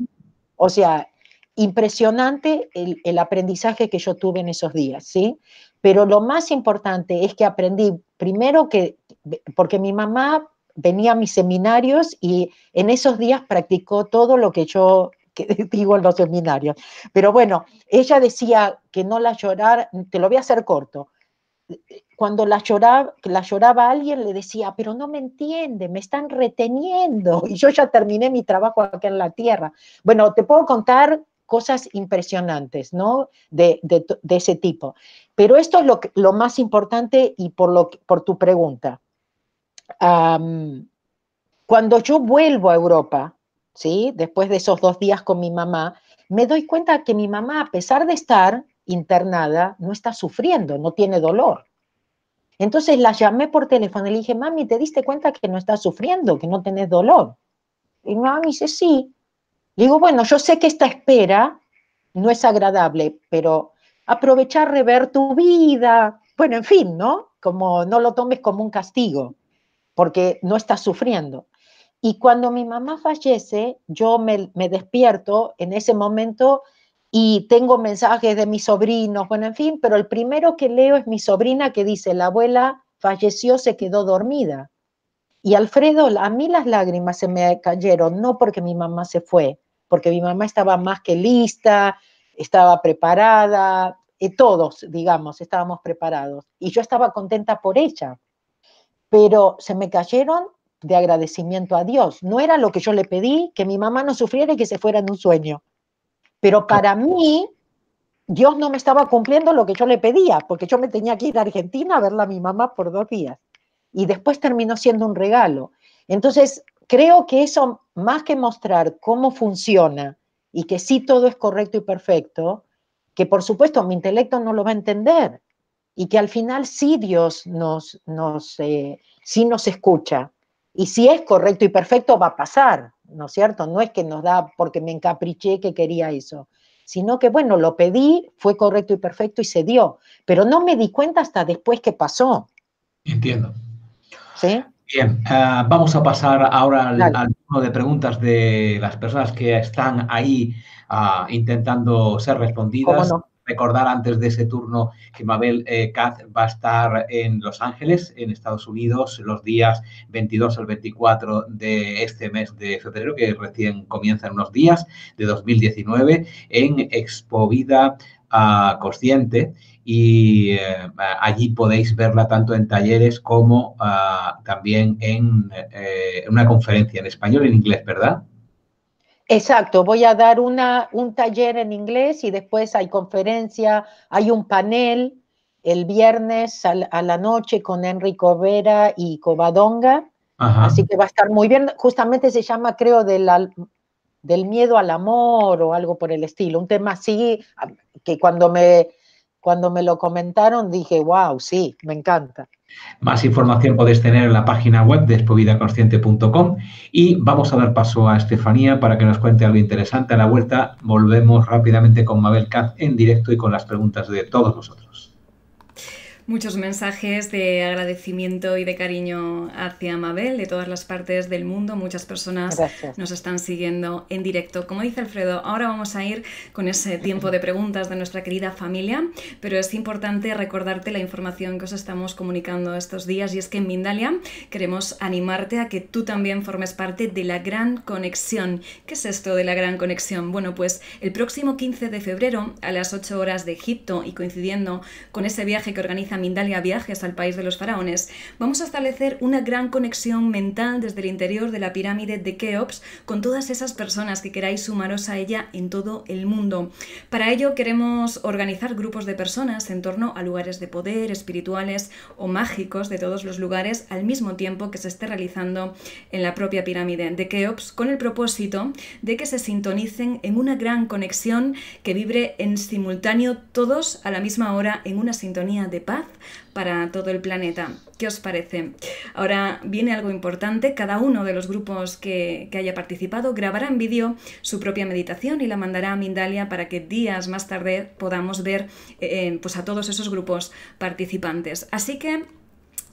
O sea, impresionante el, el, aprendizaje que yo tuve en esos días, ¿sí? Pero lo más importante es que aprendí primero que porque mi mamá venía a mis seminarios y en esos días practicó todo lo que yo digo en los seminarios. Pero bueno, ella decía que no la llorar, te lo voy a hacer corto. Cuando la lloraba, la lloraba alguien, le decía, pero no me entiende, me están reteniendo. Y yo ya terminé mi trabajo aquí en la tierra. Bueno, te puedo contar cosas impresionantes, ¿no? De, ese tipo. Pero esto es lo, lo más importante y por, lo, por tu pregunta cuando yo vuelvo a Europa, ¿sí? después de esos dos días con mi mamá, me doy cuenta que mi mamá, a pesar de estar internada, no está sufriendo, no tiene dolor. Entonces la llamé por teléfono y le dije, mami, ¿te diste cuenta que no estás sufriendo, que no tenés dolor? Y mi mamá dice, sí. Le digo, bueno, yo sé que esta espera no es agradable, pero aprovechar rever tu vida, bueno, en fin, ¿no? Como no lo tomes como un castigo porque no está sufriendo. Y cuando mi mamá fallece, yo me, despierto en ese momento y tengo mensajes de mis sobrinos, bueno, en fin, pero el primero que leo es mi sobrina que dice, la abuela falleció, se quedó dormida. Y Alfredo, a mí las lágrimas se me cayeron, no porque mi mamá se fue, porque mi mamá estaba más que lista, estaba preparada, y eh, todos, digamos, estábamos preparados. Y yo estaba contenta por ella, pero se me cayeron de agradecimiento a Dios. No era lo que yo le pedí, que mi mamá no sufriera y que se fuera en un sueño. Pero para mí, Dios no me estaba cumpliendo lo que yo le pedía, porque yo me tenía que ir a Argentina a verla a mi mamá por dos días. Y después terminó siendo un regalo. Entonces, creo que eso, más que mostrar cómo funciona y que sí todo es correcto y perfecto, que por supuesto mi intelecto no lo va a entender, y que al final sí Dios nos, eh, nos escucha. Y si es correcto y perfecto, va a pasar, ¿no es cierto? No es que nos da porque me encapriché que quería eso, sino que, bueno, lo pedí, fue correcto y perfecto y se dio, pero no me di cuenta hasta después que pasó. Entiendo. ¿Sí? Bien, ah, vamos a pasar ahora al, al de preguntas de las personas que están ahí ah, intentando ser respondidas recordar antes de ese turno que Mabel eh, Katz va a estar en Los Ángeles, en Estados Unidos, los días 22 al 24 de este mes de febrero, que recién comienza en unos días, de 2019, en Expo Vida Consciente y eh, allí podéis verla tanto en talleres como ah, también en eh, una conferencia en español, y en inglés, ¿verdad? Exacto, voy a dar una, un taller en inglés y después hay conferencia, hay un panel el viernes a la noche con Enrico Vera y Covadonga. Así que va a estar muy bien. Justamente se llama, creo, del, del miedo al amor o algo por el estilo. Un tema así ah, que cuando me, cuando me lo comentaron dije, wow, sí, me encanta. Más información podéis tener en la página web de expovidaconsciente.com y vamos a dar paso a Estefanía para que nos cuente algo interesante. A la vuelta volvemos rápidamente con Mabel Caz en directo y con las preguntas de todos vosotros muchos mensajes de agradecimiento y de cariño hacia Mabel de todas las partes del mundo. Muchas personas nos están siguiendo en directo. Como dice Alfredo, ahora vamos a ir con ese tiempo de preguntas de nuestra querida familia, pero es importante recordarte la información que os estamos comunicando estos días y es que en Mindalia queremos animarte a que tú también formes parte de la gran conexión. ¿Qué es esto de la gran conexión? Bueno, pues el próximo 15 de febrero a las 8 horas de Egipto y coincidiendo con ese viaje que organiza a Mindalia Viajes al País de los Faraones, vamos a establecer una gran conexión mental desde el interior de la pirámide de Keops con todas esas personas que queráis sumaros a ella en todo el mundo. Para ello queremos organizar grupos de personas en torno a lugares de poder, espirituales o mágicos de todos los lugares al mismo tiempo que se esté realizando en la propia pirámide de Keops con el propósito de que se sintonicen en una gran conexión que vibre en simultáneo todos a la misma hora en una sintonía de paz para todo el planeta. ¿Qué os parece? Ahora viene algo importante. Cada uno de los grupos que, haya participado grabará en vídeo su propia meditación y la mandará a Mindalia para que días más tarde podamos ver eh, pues a todos esos grupos participantes. Así que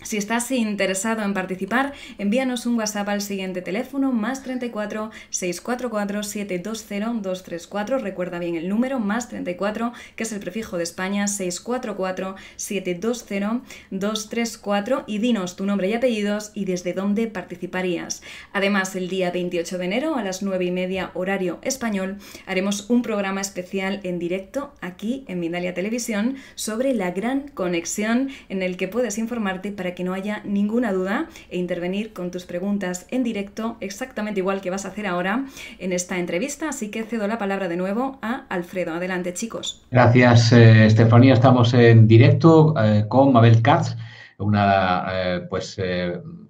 si estás interesado en participar, envíanos un WhatsApp al siguiente teléfono más 34 644 720 234. Recuerda bien el número más 34, que es el prefijo de España 644 720 234 y dinos tu nombre y apellidos y desde dónde participarías. Además, el día 28 de enero a las 9 y media horario español haremos un programa especial en directo aquí en Mindalia Televisión sobre la gran conexión en el que puedes informarte para que no haya ninguna duda e intervenir con tus preguntas en directo, exactamente igual que vas a hacer ahora en esta entrevista. Así que cedo la palabra de nuevo a Alfredo. Adelante, chicos. Gracias, eh, Estefanía. Estamos en directo eh, con Mabel Katz, una eh, pues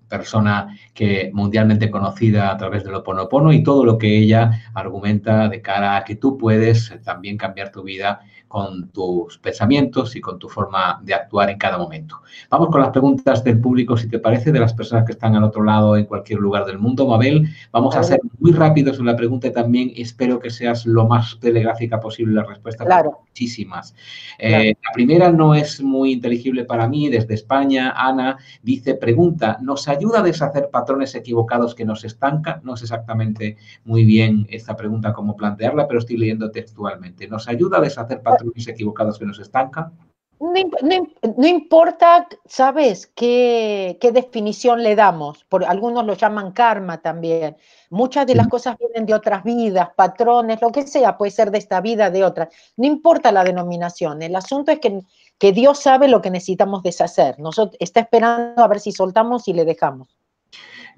persona que mundialmente conocida a través del Oponopono y todo lo que ella argumenta de cara a que tú puedes también cambiar tu vida con tus pensamientos y con tu forma de actuar en cada momento. Vamos con las preguntas del público, si te parece, de las personas que están al otro lado en cualquier lugar del mundo. Mabel, vamos a ser muy rápidos en la pregunta también espero que seas lo más telegráfica posible la respuesta. Muchísimas. Eh, la primera no es muy inteligible para mí. Desde España, Ana dice, pregunta, ¿nos ayuda a deshacer patrones equivocados que nos estancan? No sé exactamente muy bien esta pregunta cómo plantearla, pero estoy leyendo textualmente. ¿Nos ayuda a deshacer patrones? Los equivocados que nos estancan? No, importa, ¿sabes?, qué, qué definición le damos. Por, algunos lo llaman karma también. Muchas de las mm. cosas vienen de otras vidas, patrones, lo que sea, puede ser de esta vida, de otra. No importa la denominación. El asunto es que, que Dios sabe lo que necesitamos deshacer. Nosotros, está esperando a ver si soltamos y le dejamos.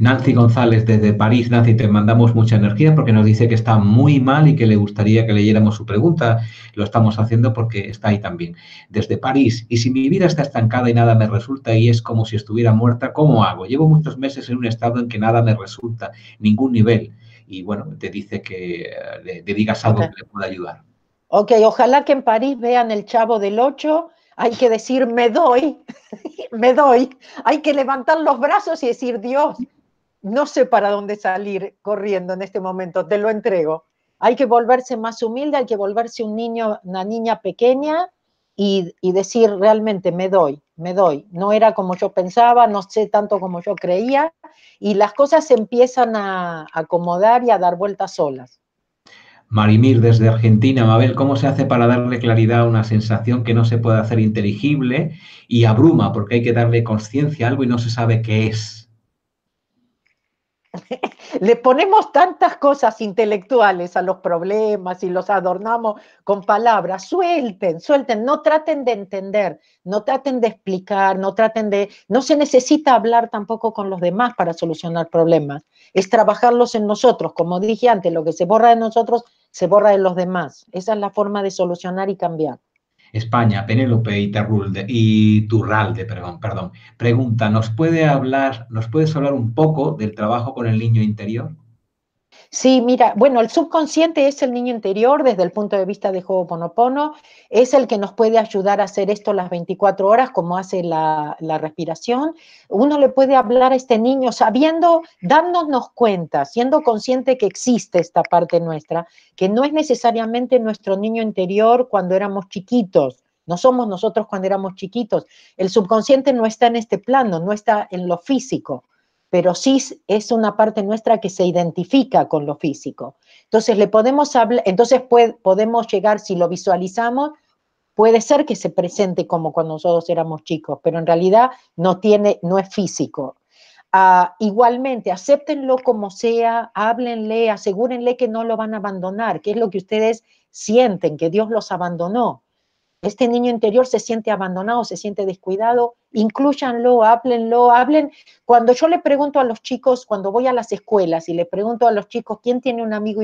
Nancy González desde París. Nancy, te mandamos mucha energía porque nos dice que está muy mal y que le gustaría que leyéramos su pregunta. Lo estamos haciendo porque está ahí también. Desde París, y si mi vida está estancada y nada me resulta y es como si estuviera muerta, ¿cómo hago? Llevo muchos meses en un estado en que nada me resulta, ningún nivel. Y bueno, te dice que eh, le, digas algo que le pueda ayudar. Ok, ojalá que en París vean el chavo del 8 hay que decir me doy, me doy, hay que levantar los brazos y decir Dios, no sé para dónde salir corriendo en este momento, te lo entrego. Hay que volverse más humilde, hay que volverse un niño, una niña pequeña y, decir realmente me doy, me doy. No era como yo pensaba, no sé tanto como yo creía y las cosas se empiezan a acomodar y a dar vueltas solas. Marimir desde Argentina, Mabel, ¿cómo se hace para darle claridad a una sensación que no se puede hacer inteligible y abruma porque hay que darle conciencia a algo y no se sabe qué es? le ponemos tantas cosas intelectuales a los problemas y los adornamos con palabras. Suelten, suelten, no traten de entender, no traten de explicar, no traten de... No se necesita hablar tampoco con los demás para solucionar problemas. Es trabajarlos en nosotros. Como dije antes, lo que se borra de nosotros se borra de los demás. Esa es la forma de solucionar y cambiar. España, Penélope y, Turralde, y Turralde, perdón, perdón. Pregunta, ¿nos puede hablar, nos puedes hablar un poco del trabajo con el niño interior? Sí, mira, bueno, el subconsciente es el niño interior desde el punto de vista de Ho'oponopono, es el que nos puede ayudar a hacer esto las 24 horas, como hace la, la respiración. Uno le puede hablar a este niño sabiendo, dándonos cuenta, siendo consciente que existe esta parte nuestra, que no es necesariamente nuestro niño interior cuando éramos chiquitos, no somos nosotros cuando éramos chiquitos. El subconsciente no está en este plano, no está en lo físico pero sí es una parte nuestra que se identifica con lo físico. Entonces le podemos hablar, entonces podemos llegar, si lo visualizamos, puede ser que se presente como cuando nosotros éramos chicos, pero en realidad no tiene, no es físico. Ah, igualmente, acéptenlo como sea, háblenle, asegúrenle que no lo van a abandonar, que es lo que ustedes sienten, que Dios los abandonó este niño interior se siente abandonado, se siente descuidado, incluyanlo, háblenlo, hablen. Cuando yo le pregunto a los chicos, cuando voy a las escuelas y le pregunto a los chicos quién tiene un amigo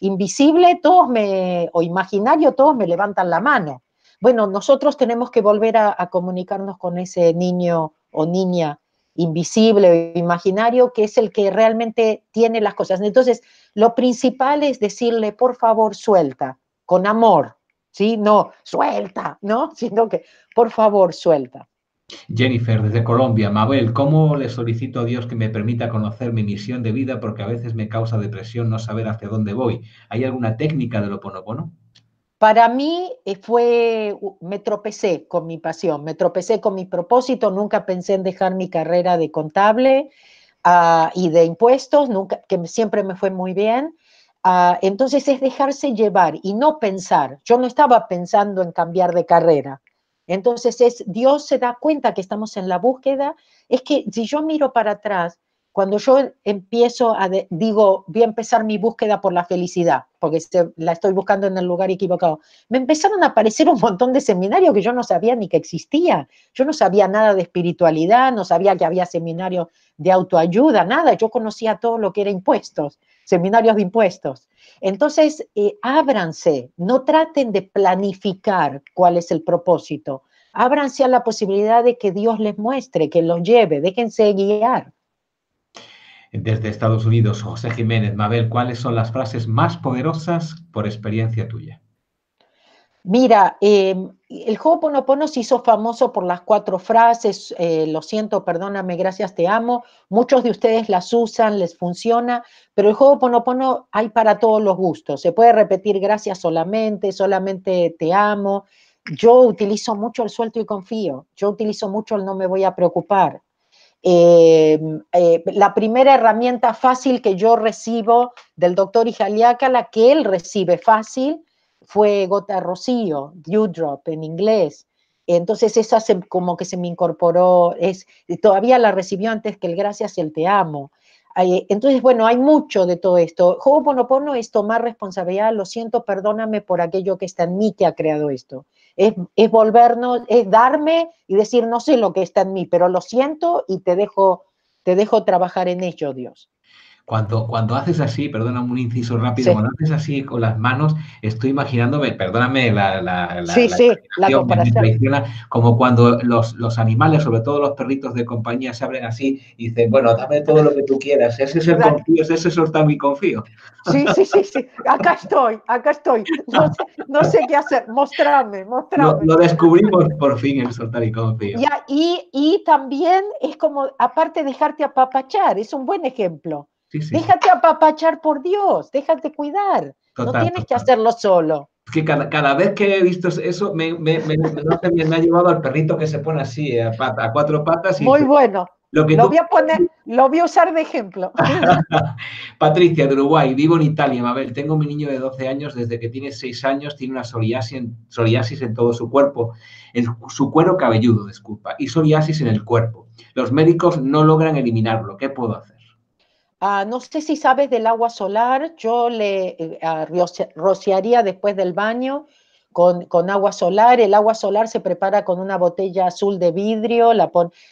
invisible, todos me, o imaginario, todos me levantan la mano. Bueno, nosotros tenemos que volver a, a comunicarnos con ese niño o niña invisible o imaginario, que es el que realmente tiene las cosas. Entonces, lo principal es decirle, por favor, suelta, con amor, ¿sí? No, suelta, ¿no? Sino que, por favor, suelta. Jennifer, desde Colombia, Mabel, ¿cómo le solicito a Dios que me permita conocer mi misión de vida? Porque a veces me causa depresión no saber hacia dónde voy. ¿Hay alguna técnica de lo ponopono? Para mí eh, fue, me tropecé con mi pasión, me tropecé con mi propósito, nunca pensé en dejar mi carrera de contable ah, y de impuestos, nunca, que siempre me fue muy bien, Ah, entonces es dejarse llevar y no pensar. Yo no estaba pensando en cambiar de carrera. Entonces es, Dios se da cuenta que estamos en la búsqueda. Es que si yo miro para atrás, cuando yo empiezo a, digo, voy a empezar mi búsqueda por la felicidad, porque la estoy buscando en el lugar equivocado, me empezaron a aparecer un montón de seminarios que yo no sabía ni que existía. Yo no sabía nada de espiritualidad, no sabía que había seminarios de autoayuda, nada. Yo conocía todo lo que era impuestos seminarios de impuestos. Entonces, eh, ábranse, no traten de planificar cuál es el propósito. Ábranse a la posibilidad de que Dios les muestre, que los lleve, déjense guiar. Desde Estados Unidos, José Jiménez, Mabel, ¿cuáles son las frases más poderosas por experiencia tuya? Mira, em, el Ponopono se hizo famoso por las cuatro frases, eh, lo siento, perdóname, gracias, te amo. Muchos de ustedes las usan, les funciona, pero el Ponopono hay para todos los gustos. Se puede repetir gracias solamente, solamente te amo. Yo utilizo mucho el suelto y confío. Yo utilizo mucho el no me voy a preocupar. Em, eh, la primera herramienta fácil que yo recibo del doctor Ijaliaca, la que él recibe fácil, fue Gota Rocío, Dewdrop en inglés. Entonces esa como que se me incorporó, es, todavía la recibió antes que el gracias y el te amo. Entonces, bueno, hay mucho de todo esto. Ho'oponopono es tomar responsabilidad, lo siento, perdóname por aquello que está en mí que ha creado esto. Es, es, volvernos, es darme y decir, no sé lo que está en mí, pero lo siento y te dejo, te dejo trabajar en ello, Dios. Cuando, cuando haces así, perdóname un inciso rápido, cuando haces así con las manos, estoy imaginándome, perdóname la, la, la, comparación. como cuando los, los, animales, sobre todo los perritos de compañía, se abren así y dicen, bueno, dame todo lo que tú quieras, ese es el confío, ese es el mi confío. Sí, sí, sí, sí, acá estoy, acá estoy, no sé, qué hacer, mostrarme, mostrarme. Lo, descubrimos por fin el soltar y confío. y, y también es como, aparte dejarte apapachar, es un buen ejemplo. Déjate apapachar por Dios, déjate cuidar. no tienes que hacerlo solo. que cada, vez que he visto eso, me, ha llevado al perrito que se pone así, a, cuatro patas. Y Muy bueno. Lo, voy a poner, lo voy usar de ejemplo. Patricia, de Uruguay, vivo en Italia, Mabel. Tengo mi niño de 12 años, desde que tiene 6 años tiene una psoriasis en, psoriasis en todo su cuerpo, en su cuero cabelludo, disculpa, y psoriasis en el cuerpo. Los médicos no logran eliminarlo. ¿Qué puedo hacer? Ah, no sé si sabes del agua solar, yo le eh, ah, rociaría después del baño con, agua solar. El agua solar se prepara con una botella azul de vidrio,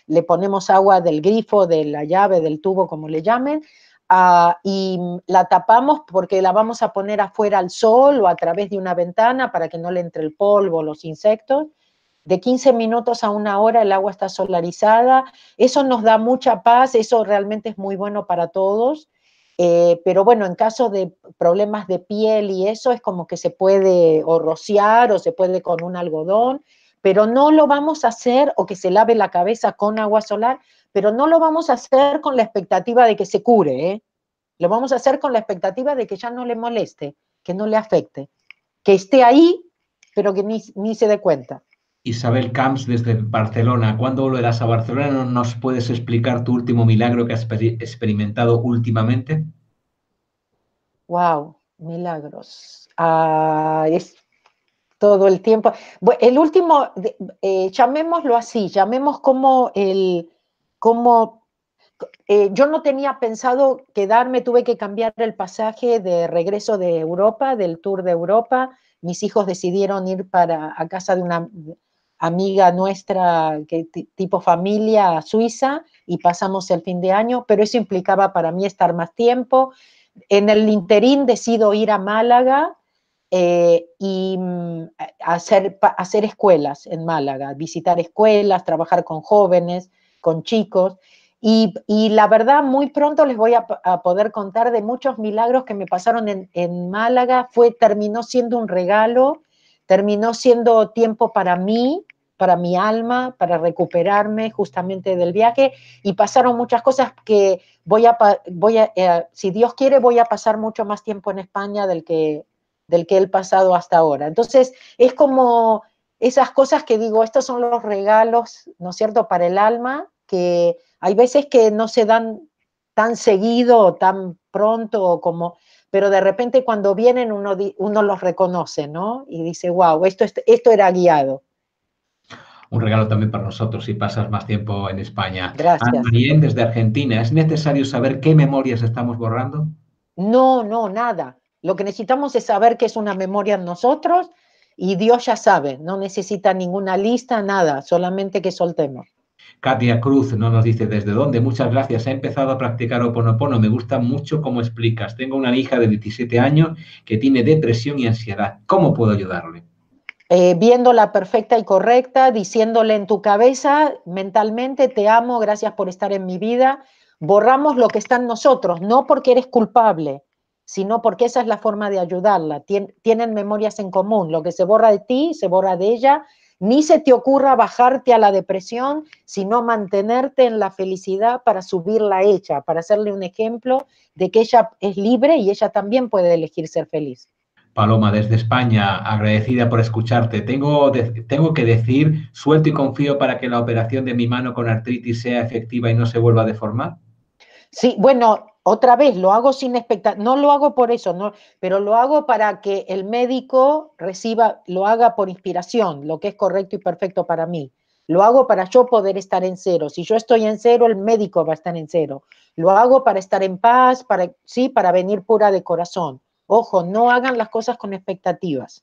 le ponemos agua del grifo, de la llave, del tubo, como le llamen, ah, y mm, la tapamos porque la vamos a poner afuera al sol o a través de una ventana para que no le entre el polvo, los insectos de 15 minutos a una hora el agua está solarizada. Eso nos da mucha paz, eso realmente es muy bueno para todos. Eh, pero bueno, en caso de problemas de piel y eso es como que se puede o rociar o se puede con un algodón, pero no lo vamos a hacer o que se lave la cabeza con agua solar, pero no lo vamos a hacer con la expectativa de que se cure. ¿eh? Lo vamos a hacer con la expectativa de que ya no le moleste, que no le afecte, que esté ahí, pero que ni, ni se dé cuenta. Isabel Camps desde Barcelona. ¿Cuándo volverás a Barcelona? ¿Nos puedes explicar tu último milagro que has experimentado últimamente? Wow, milagros. es todo el tiempo. El último, eh, llamémoslo así, llamemos como el, como eh, yo no tenía pensado quedarme, tuve que cambiar el pasaje de regreso de Europa, del tour de Europa. Mis hijos decidieron ir para a casa de una amiga nuestra, tipo familia suiza, y pasamos el fin de año, pero eso implicaba para mí estar más tiempo. En el interín decido ir a Málaga eh, y mm, hacer, hacer escuelas en Málaga, visitar escuelas, trabajar con jóvenes, con chicos. Y, la verdad, muy pronto les voy a, poder contar de muchos milagros que me pasaron en, en Málaga. Fue, terminó siendo un regalo terminó siendo tiempo para mí, para mi alma, para recuperarme justamente del viaje y pasaron muchas cosas que voy a, voy a eh, si Dios quiere, voy a pasar mucho más tiempo en España del que, del que he pasado hasta ahora. Entonces, es como esas cosas que digo, estos son los regalos, ¿no es cierto?, para el alma, que hay veces que no se dan tan seguido, tan pronto, como pero de repente cuando vienen uno, uno los reconoce, ¿no? Y dice, wow, esto, esto era guiado un regalo también para nosotros si pasas más tiempo en España. Gracias. Ah, también desde Argentina, ¿es necesario saber qué memorias estamos borrando? No, no, nada. Lo que necesitamos es saber qué es una memoria en nosotros y Dios ya sabe, no necesita ninguna lista, nada, solamente que soltemos. Katia Cruz no nos dice desde dónde. Muchas gracias. He empezado a practicar oponopono. Me gusta mucho cómo explicas. Tengo una hija de 17 años que tiene depresión y ansiedad. ¿Cómo puedo ayudarle? Eh, viéndola perfecta y correcta, diciéndole en tu cabeza mentalmente, te amo, gracias por estar en mi vida. Borramos lo que está en nosotros, no porque eres culpable, sino porque esa es la forma de ayudarla. tienen memorias en común. Lo que se borra de ti, se borra de ella ni se te ocurra bajarte a la depresión, sino mantenerte en la felicidad para subirla la hecha, para hacerle un ejemplo de que ella es libre y ella también puede elegir ser feliz. Paloma, desde España, agradecida por escucharte. Tengo, tengo que decir, suelto y confío para que la operación de mi mano con artritis sea efectiva y no se vuelva a deformar. Sí, bueno, otra vez, lo hago sin expectativa, no lo hago por eso, no, pero lo hago para que el médico reciba, lo haga por inspiración, lo que es correcto y perfecto para mí. Lo hago para yo poder estar en cero. Si yo estoy en cero, el médico va a estar en cero. Lo hago para estar en paz, para, sí, para venir pura de corazón. Ojo, no hagan las cosas con expectativas.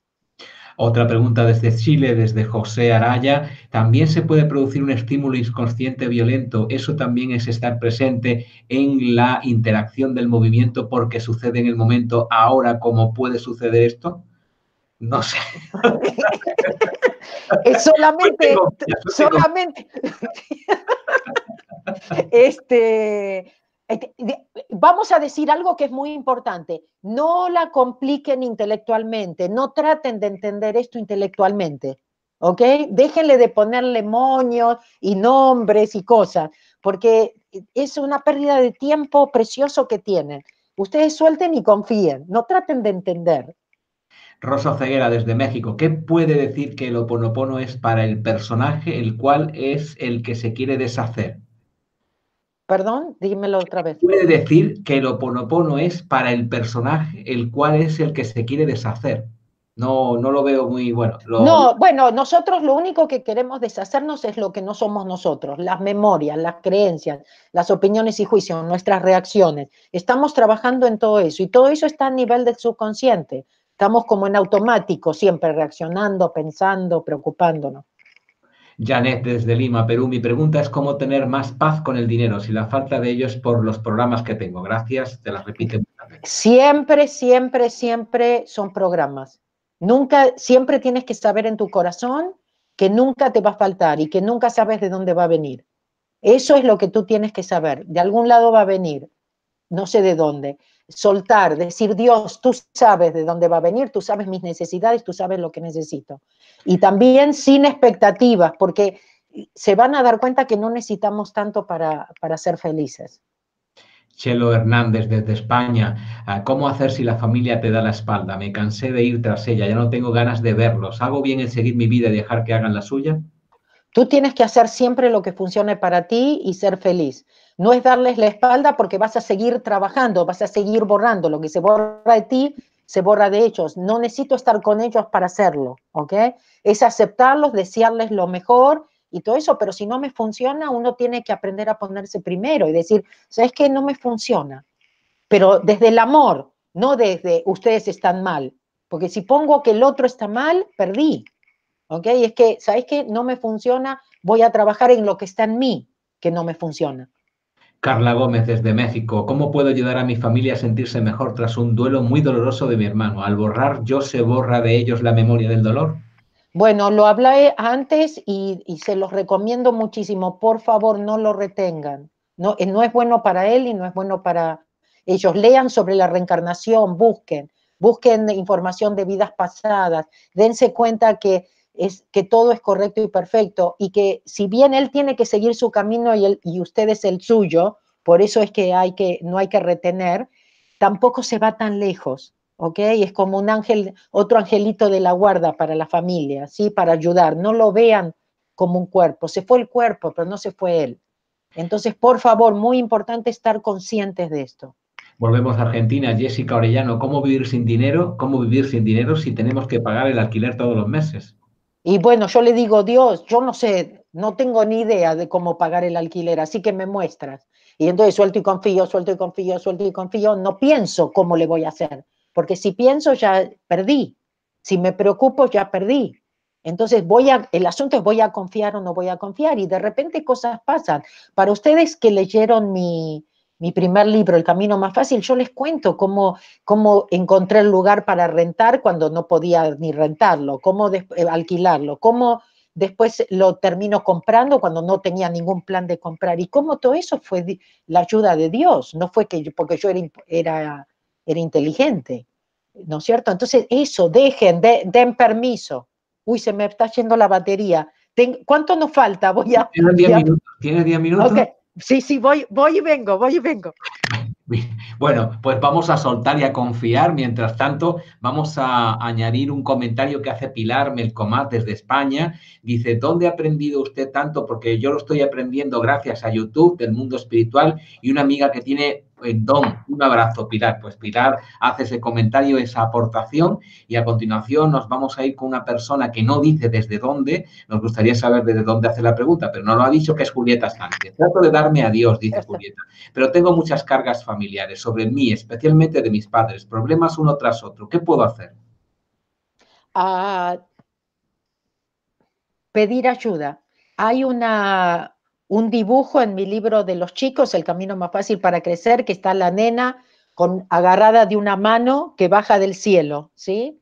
Otra pregunta desde Chile, desde José Araya. También se puede producir un estímulo inconsciente violento. Eso también es estar presente en la interacción del movimiento porque sucede en el momento ahora como puede suceder esto. No sé. es solamente, solamente, este, Vamos a decir algo que es muy importante. No la compliquen intelectualmente, no traten de entender esto intelectualmente, ¿ok? Déjenle de ponerle moños y nombres y cosas, porque es una pérdida de tiempo precioso que tienen. Ustedes suelten y confíen, no traten de entender. Rosa Ceguera desde México, ¿qué puede decir que el Oponopono es para el personaje el cual es el que se quiere deshacer? Perdón, dímelo otra vez. Puede decir que el ponopono es para el personaje, el cual es el que se quiere deshacer. No, no lo veo muy bueno. No, bueno, nosotros lo único que queremos deshacernos es lo que no somos nosotros, las memorias, las creencias, las opiniones y juicios, nuestras reacciones. Estamos trabajando en todo eso y todo eso está a nivel del subconsciente. Estamos como en automático, siempre reaccionando, pensando, preocupándonos. Janet desde Lima, Perú. Mi pregunta es cómo tener más paz con el dinero, si la falta de ellos por los programas que tengo. Gracias, te las repito. Siempre, siempre, siempre son programas. Nunca, siempre tienes que saber en tu corazón que nunca te va a faltar y que nunca sabes de dónde va a venir. Eso es lo que tú tienes que saber. De algún lado va a venir, no sé de dónde soltar, decir, Dios, tú sabes de dónde va a venir, tú sabes mis necesidades, tú sabes lo que necesito. Y también sin expectativas, porque se van a dar cuenta que no necesitamos tanto para, ser felices. Chelo Hernández desde España. Ah, ¿Cómo hacer si la familia te da la espalda? Me cansé de ir tras ella, ya no tengo ganas de verlos. ¿Hago bien en seguir mi vida y dejar que hagan la suya? Tú tienes que hacer siempre lo que funcione para ti y ser feliz. No es darles la espalda porque vas a seguir trabajando, vas a seguir borrando. Lo que se borra de ti, se borra de ellos. No necesito estar con ellos para hacerlo, ¿ok? Es aceptarlos, desearles lo mejor y todo eso, pero si no me funciona, uno tiene que aprender a ponerse primero y decir, ¿sabes qué? No me funciona. Pero desde el amor, no desde ustedes están mal. Porque si pongo que el otro está mal, perdí. ¿Ok? es que, ¿sabes qué? No me funciona, voy a trabajar en lo que está en mí, que no me funciona. Carla Gómez desde México, ¿cómo puedo ayudar a mi familia a sentirse mejor tras un duelo muy doloroso de mi hermano? Al borrar, yo se borra de ellos la memoria del dolor. Bueno, lo hablé antes y, se los recomiendo muchísimo. Por favor, no lo retengan. No, eh, no es bueno para él y no es bueno para ellos. Lean sobre la reencarnación, busquen, busquen información de vidas pasadas, dense cuenta que es que todo es correcto y perfecto y que si bien él tiene que seguir su camino y, y usted es el suyo, por eso es que, hay que no hay que retener, tampoco se va tan lejos, ¿ok? Es como un ángel, otro angelito de la guarda para la familia, ¿sí? Para ayudar, no lo vean como un cuerpo, se fue el cuerpo, pero no se fue él. Entonces, por favor, muy importante estar conscientes de esto. Volvemos a Argentina. Jessica Orellano, ¿cómo vivir sin dinero? ¿Cómo vivir sin dinero si tenemos que pagar el alquiler todos los meses? Y bueno, yo le digo, Dios, yo no sé, no tengo ni idea de cómo pagar el alquiler, así que me muestras. Y entonces suelto y confío, suelto y confío, suelto y confío, no pienso cómo le voy a hacer, porque si pienso ya perdí, si me preocupo ya perdí. Entonces voy a, el asunto es voy a confiar o no voy a confiar y de repente cosas pasan. Para ustedes que leyeron mi, mi primer libro, El Camino Más Fácil, yo les cuento cómo, cómo encontré el lugar para rentar cuando no podía ni rentarlo, cómo eh, alquilarlo, cómo después lo termino comprando cuando no tenía ningún plan de comprar y cómo todo eso fue la ayuda de Dios, no fue que porque yo era, inteligente, ¿no es cierto? Entonces eso, dejen, den permiso. Uy, se me está yendo la batería. ¿Cuánto nos falta? Voy a... 10 minutos. Sí, sí, voy, voy y vengo, voy y vengo. Bueno, pues vamos a soltar y a confiar. Mientras tanto, vamos a añadir un comentario que hace Pilar Melcomat desde España. Dice, ¿dónde ha aprendido usted tanto? Porque yo lo estoy aprendiendo gracias a YouTube del mundo espiritual y una amiga que tiene pues, don, un abrazo, Pilar. Pues Pilar hace ese comentario, esa aportación y a continuación nos vamos a ir con una persona que no dice desde dónde, nos gustaría saber desde dónde hace la pregunta, pero no lo ha dicho, que es Julieta Sánchez. Trato de darme adiós, dice Julieta, pero tengo muchas cargas familiares sobre mí, especialmente de mis padres, problemas uno tras otro. ¿Qué puedo hacer? pedir ayuda. Hay una un dibujo en mi libro de los chicos, El camino más fácil para crecer, que está la nena con, agarrada de una mano que baja del cielo, ¿sí?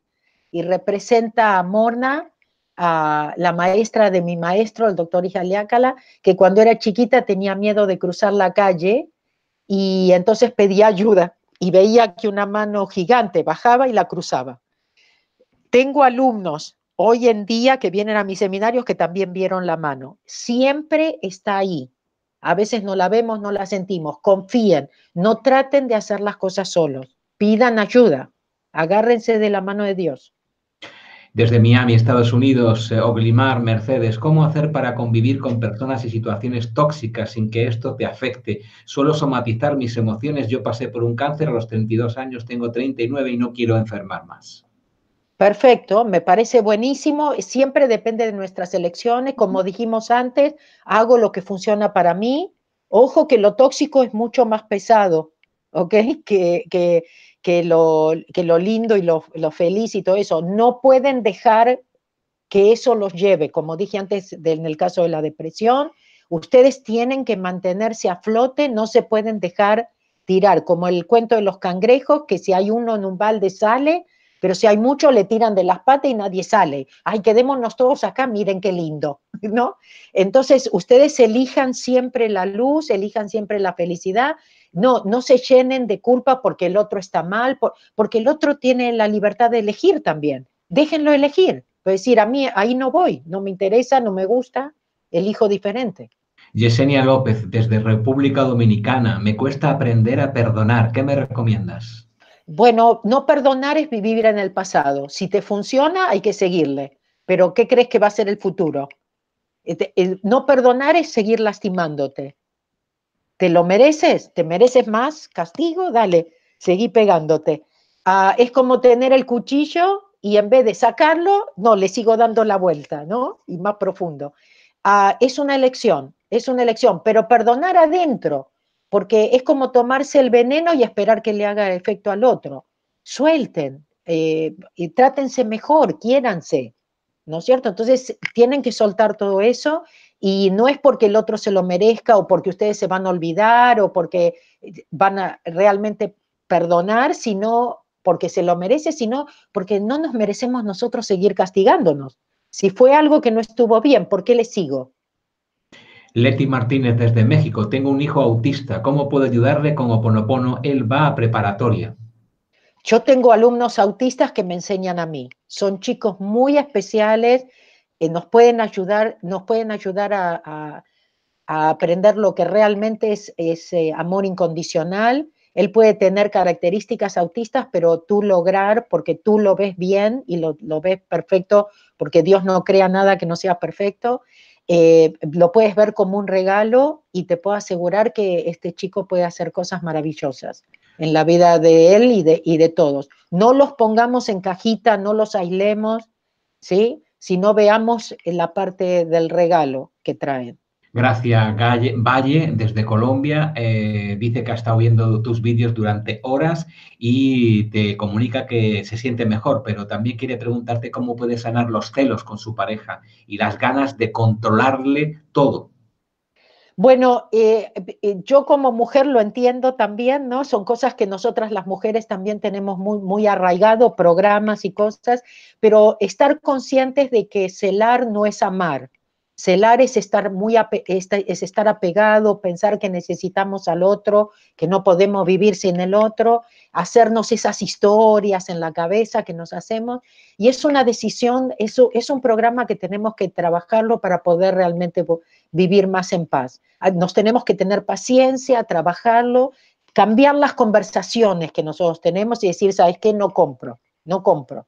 Y representa a Morna, a la maestra de mi maestro, el doctor Ijaliácala, que cuando era chiquita tenía miedo de cruzar la calle y entonces pedía ayuda y veía que una mano gigante bajaba y la cruzaba. Tengo alumnos hoy en día que vienen a mis seminarios que también vieron la mano. Siempre está ahí. A veces no la vemos, no la sentimos. Confíen, no traten de hacer las cosas solos. Pidan ayuda, agárrense de la mano de Dios. Desde Miami, Estados Unidos, eh, Oblimar, Mercedes, ¿cómo hacer para convivir con personas y situaciones tóxicas sin que esto te afecte? Suelo somatizar mis emociones. Yo pasé por un cáncer a los 32 años, tengo 39 y no quiero enfermar más. Perfecto, me parece buenísimo. Siempre depende de nuestras elecciones. Como dijimos antes, hago lo que funciona para mí. Ojo que lo tóxico es mucho más pesado, ¿ok? Que, que, lo, lindo y lo, lo feliz y todo eso. No pueden dejar que eso los lleve, como dije antes en el caso de la depresión. Ustedes tienen que mantenerse a flote, no se pueden dejar tirar, como el cuento de los cangrejos, que si hay uno en un balde sale, pero si hay mucho, le tiran de las patas y nadie sale. Ay, quedémonos todos acá, miren qué lindo, ¿no? Entonces, ustedes elijan siempre la luz, elijan siempre la felicidad. No, no se llenen de culpa porque el otro está mal, porque el otro tiene la libertad de elegir también. Déjenlo elegir. Es decir, a mí ahí no voy, no me interesa, no me gusta, elijo diferente. Yesenia López, desde República Dominicana, me cuesta aprender a perdonar. ¿Qué me recomiendas? Bueno, no perdonar es vivir en el pasado. Si te funciona, hay que seguirle. Pero ¿qué crees que va a ser el futuro? Este, no perdonar es seguir lastimándote. ¿Te lo mereces? ¿Te mereces más castigo? Dale, seguí pegándote. Ah, es como tener el cuchillo y en vez de sacarlo, no, le sigo dando la vuelta, ¿no? Y más profundo. Ah, es una elección, es una elección, pero perdonar adentro porque es como tomarse el veneno y esperar que le haga efecto al otro. Suelten, eh, y trátense mejor, quiéranse, ¿no es cierto? Entonces tienen que soltar todo eso y no es porque el otro se lo merezca o porque ustedes se van a olvidar o porque van a realmente perdonar, sino porque se lo merece, sino porque no nos merecemos nosotros seguir castigándonos. Si fue algo que no estuvo bien, ¿por qué le sigo? Leti Martínez desde México, tengo un hijo autista, ¿cómo puedo ayudarle con Oponopono? Él va a preparatoria. Yo tengo alumnos autistas que me enseñan a mí. Son chicos muy especiales, eh, nos pueden ayudar, nos pueden ayudar a, aprender lo que realmente es, es eh, amor incondicional. Él puede tener características autistas, pero tú lograr, porque tú lo ves bien y lo, lo ves perfecto, porque Dios no crea nada que no sea perfecto. Eh, lo puedes ver como un regalo y te puedo asegurar que este chico puede hacer cosas maravillosas en la vida de él y de, y de todos. No los pongamos en cajita, no los aislemos, ¿sí? Si no veamos la parte del regalo que traen. Gracias, Valle, desde Colombia. Eh, dice que ha estado viendo tus vídeos durante horas y te comunica que se siente mejor, pero también quiere preguntarte cómo puede sanar los celos con su pareja y las ganas de controlarle todo. Bueno, eh, eh, yo como mujer lo entiendo también, ¿no? Son cosas que nosotras las mujeres también tenemos muy, muy arraigado, programas y cosas, pero estar conscientes de que celar no es amar Celar es estar, muy es estar apegado, pensar que necesitamos al otro, que no podemos vivir sin el otro, hacernos esas historias en la cabeza que nos hacemos. Y es una decisión, eso es un programa que tenemos que trabajarlo para poder realmente vivir más en paz. Ah, nos tenemos que tener paciencia, trabajarlo, cambiar las conversaciones que nosotros tenemos y decir, ¿sabes qué? No compro, no compro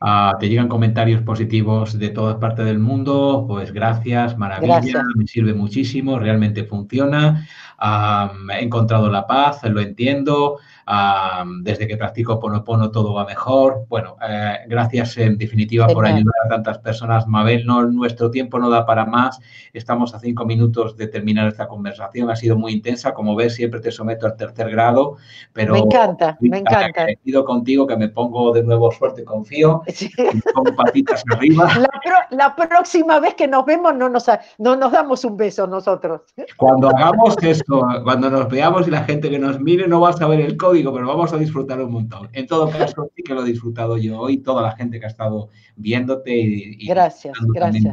Ah, te llegan comentarios positivos de todas partes del mundo, pues gracias, maravilla, me sirve muchísimo, realmente funciona, ah, he encontrado la paz, lo entiendo, desde que practico Pono Pono todo va mejor. Bueno, eh, gracias en definitiva por ayudar a tantas personas. Mabel, no, nuestro tiempo no da para más. Estamos a cinco minutos de terminar esta conversación. Ha sido muy intensa. Como ves, siempre te someto al tercer grado, pero... Me encanta, me encanta. sentido contigo que me pongo de nuevo suerte, confío. patitas arriba. La, próxima vez que nos vemos no nos, no nos damos un beso nosotros. Cuando hagamos esto, cuando nos veamos y la gente que nos mire no va a saber el código digo, pero vamos a disfrutar un montón. En todo caso, sí que lo he disfrutado yo hoy toda la gente que ha estado viéndote y, gracias,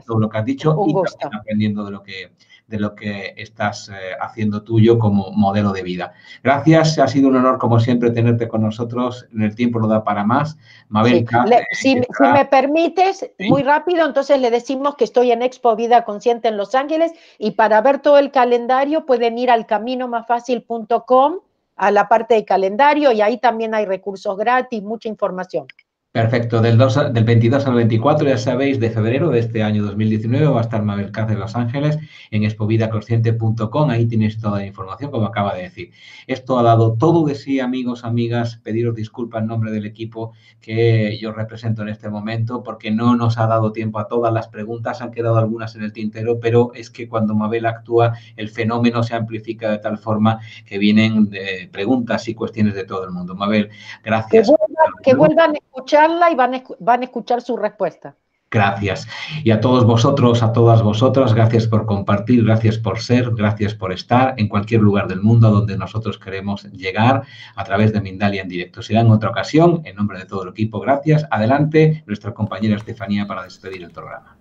todo lo que has dicho y aprendiendo de lo que, de lo que estás eh, haciendo tuyo como modelo de vida. Gracias, ha sido un honor como siempre tenerte con nosotros. En el tiempo no da para más. Mabel, si, me permites, muy rápido, entonces le decimos que estoy en Expo Vida Consciente en Los Ángeles y para ver todo el calendario pueden ir al com a la parte de calendario y ahí también hay recursos gratis, mucha información. Perfecto, del, del 22 al 24, ya sabéis, de febrero de este año 2019 va a estar Mabel Cáceres Los Ángeles en expovidaconsciente.com, ahí tienes toda la información, como acaba de decir. Esto ha dado todo de sí, amigos, amigas, pediros disculpas en nombre del equipo que yo represento en este momento, porque no nos ha dado tiempo a todas las preguntas, han quedado algunas en el tintero, pero es que cuando Mabel actúa, el fenómeno se amplifica de tal forma que vienen eh, preguntas y cuestiones de todo el mundo. Mabel, gracias. Pues que vuelvan a escucharla y van a, van a escuchar su respuesta. Gracias. Y a todos vosotros, a todas vosotras, gracias por compartir, gracias por ser, gracias por estar en cualquier lugar del mundo donde nosotros queremos llegar a través de Mindalia en directo. Será en otra ocasión, en nombre de todo el equipo, gracias. Adelante, nuestra compañera Estefanía para despedir el programa.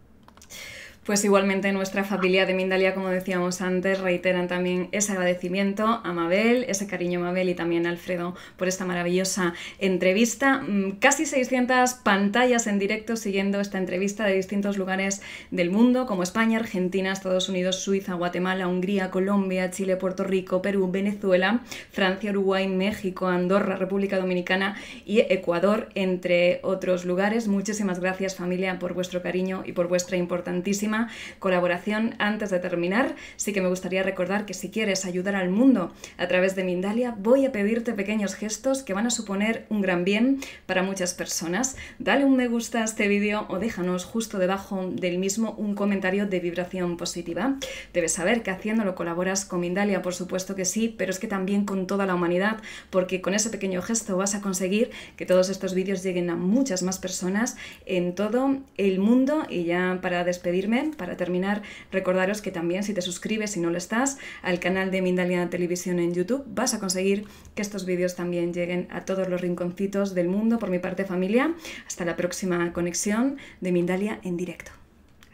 Pues igualmente nuestra familia de Mindalia, como decíamos antes, reiteran también ese agradecimiento a Mabel, ese cariño a Mabel y también a Alfredo por esta maravillosa entrevista. Mm, casi 600 pantallas en directo siguiendo esta entrevista de distintos lugares del mundo, como España, Argentina, Estados Unidos, Suiza, Guatemala, Hungría, Colombia, Chile, Puerto Rico, Perú, Venezuela, Francia, Uruguay, México, Andorra, República Dominicana y Ecuador, entre otros lugares. Muchísimas gracias familia por vuestro cariño y por vuestra importantísima colaboración. Antes de terminar, sí que me gustaría recordar que si quieres ayudar al mundo a través de Mindalia, voy a pedirte pequeños gestos que van a suponer un gran bien para muchas personas. Dale un me gusta a este vídeo o déjanos justo debajo del mismo un comentario de vibración positiva. Debes saber que haciéndolo colaboras con Mindalia, por supuesto que sí, pero es que también con toda la humanidad, porque con ese pequeño gesto vas a conseguir que todos estos vídeos lleguen a muchas más personas en todo el mundo. Y ya para despedirme, para terminar, recordaros que también si te suscribes, si no lo estás, al canal de Mindalia Televisión en YouTube, vas a conseguir que estos vídeos también lleguen a todos los rinconcitos del mundo. Por mi parte, familia, hasta la próxima conexión de Mindalia en directo.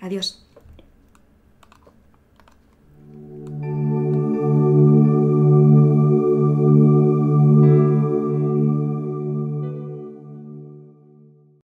Adiós.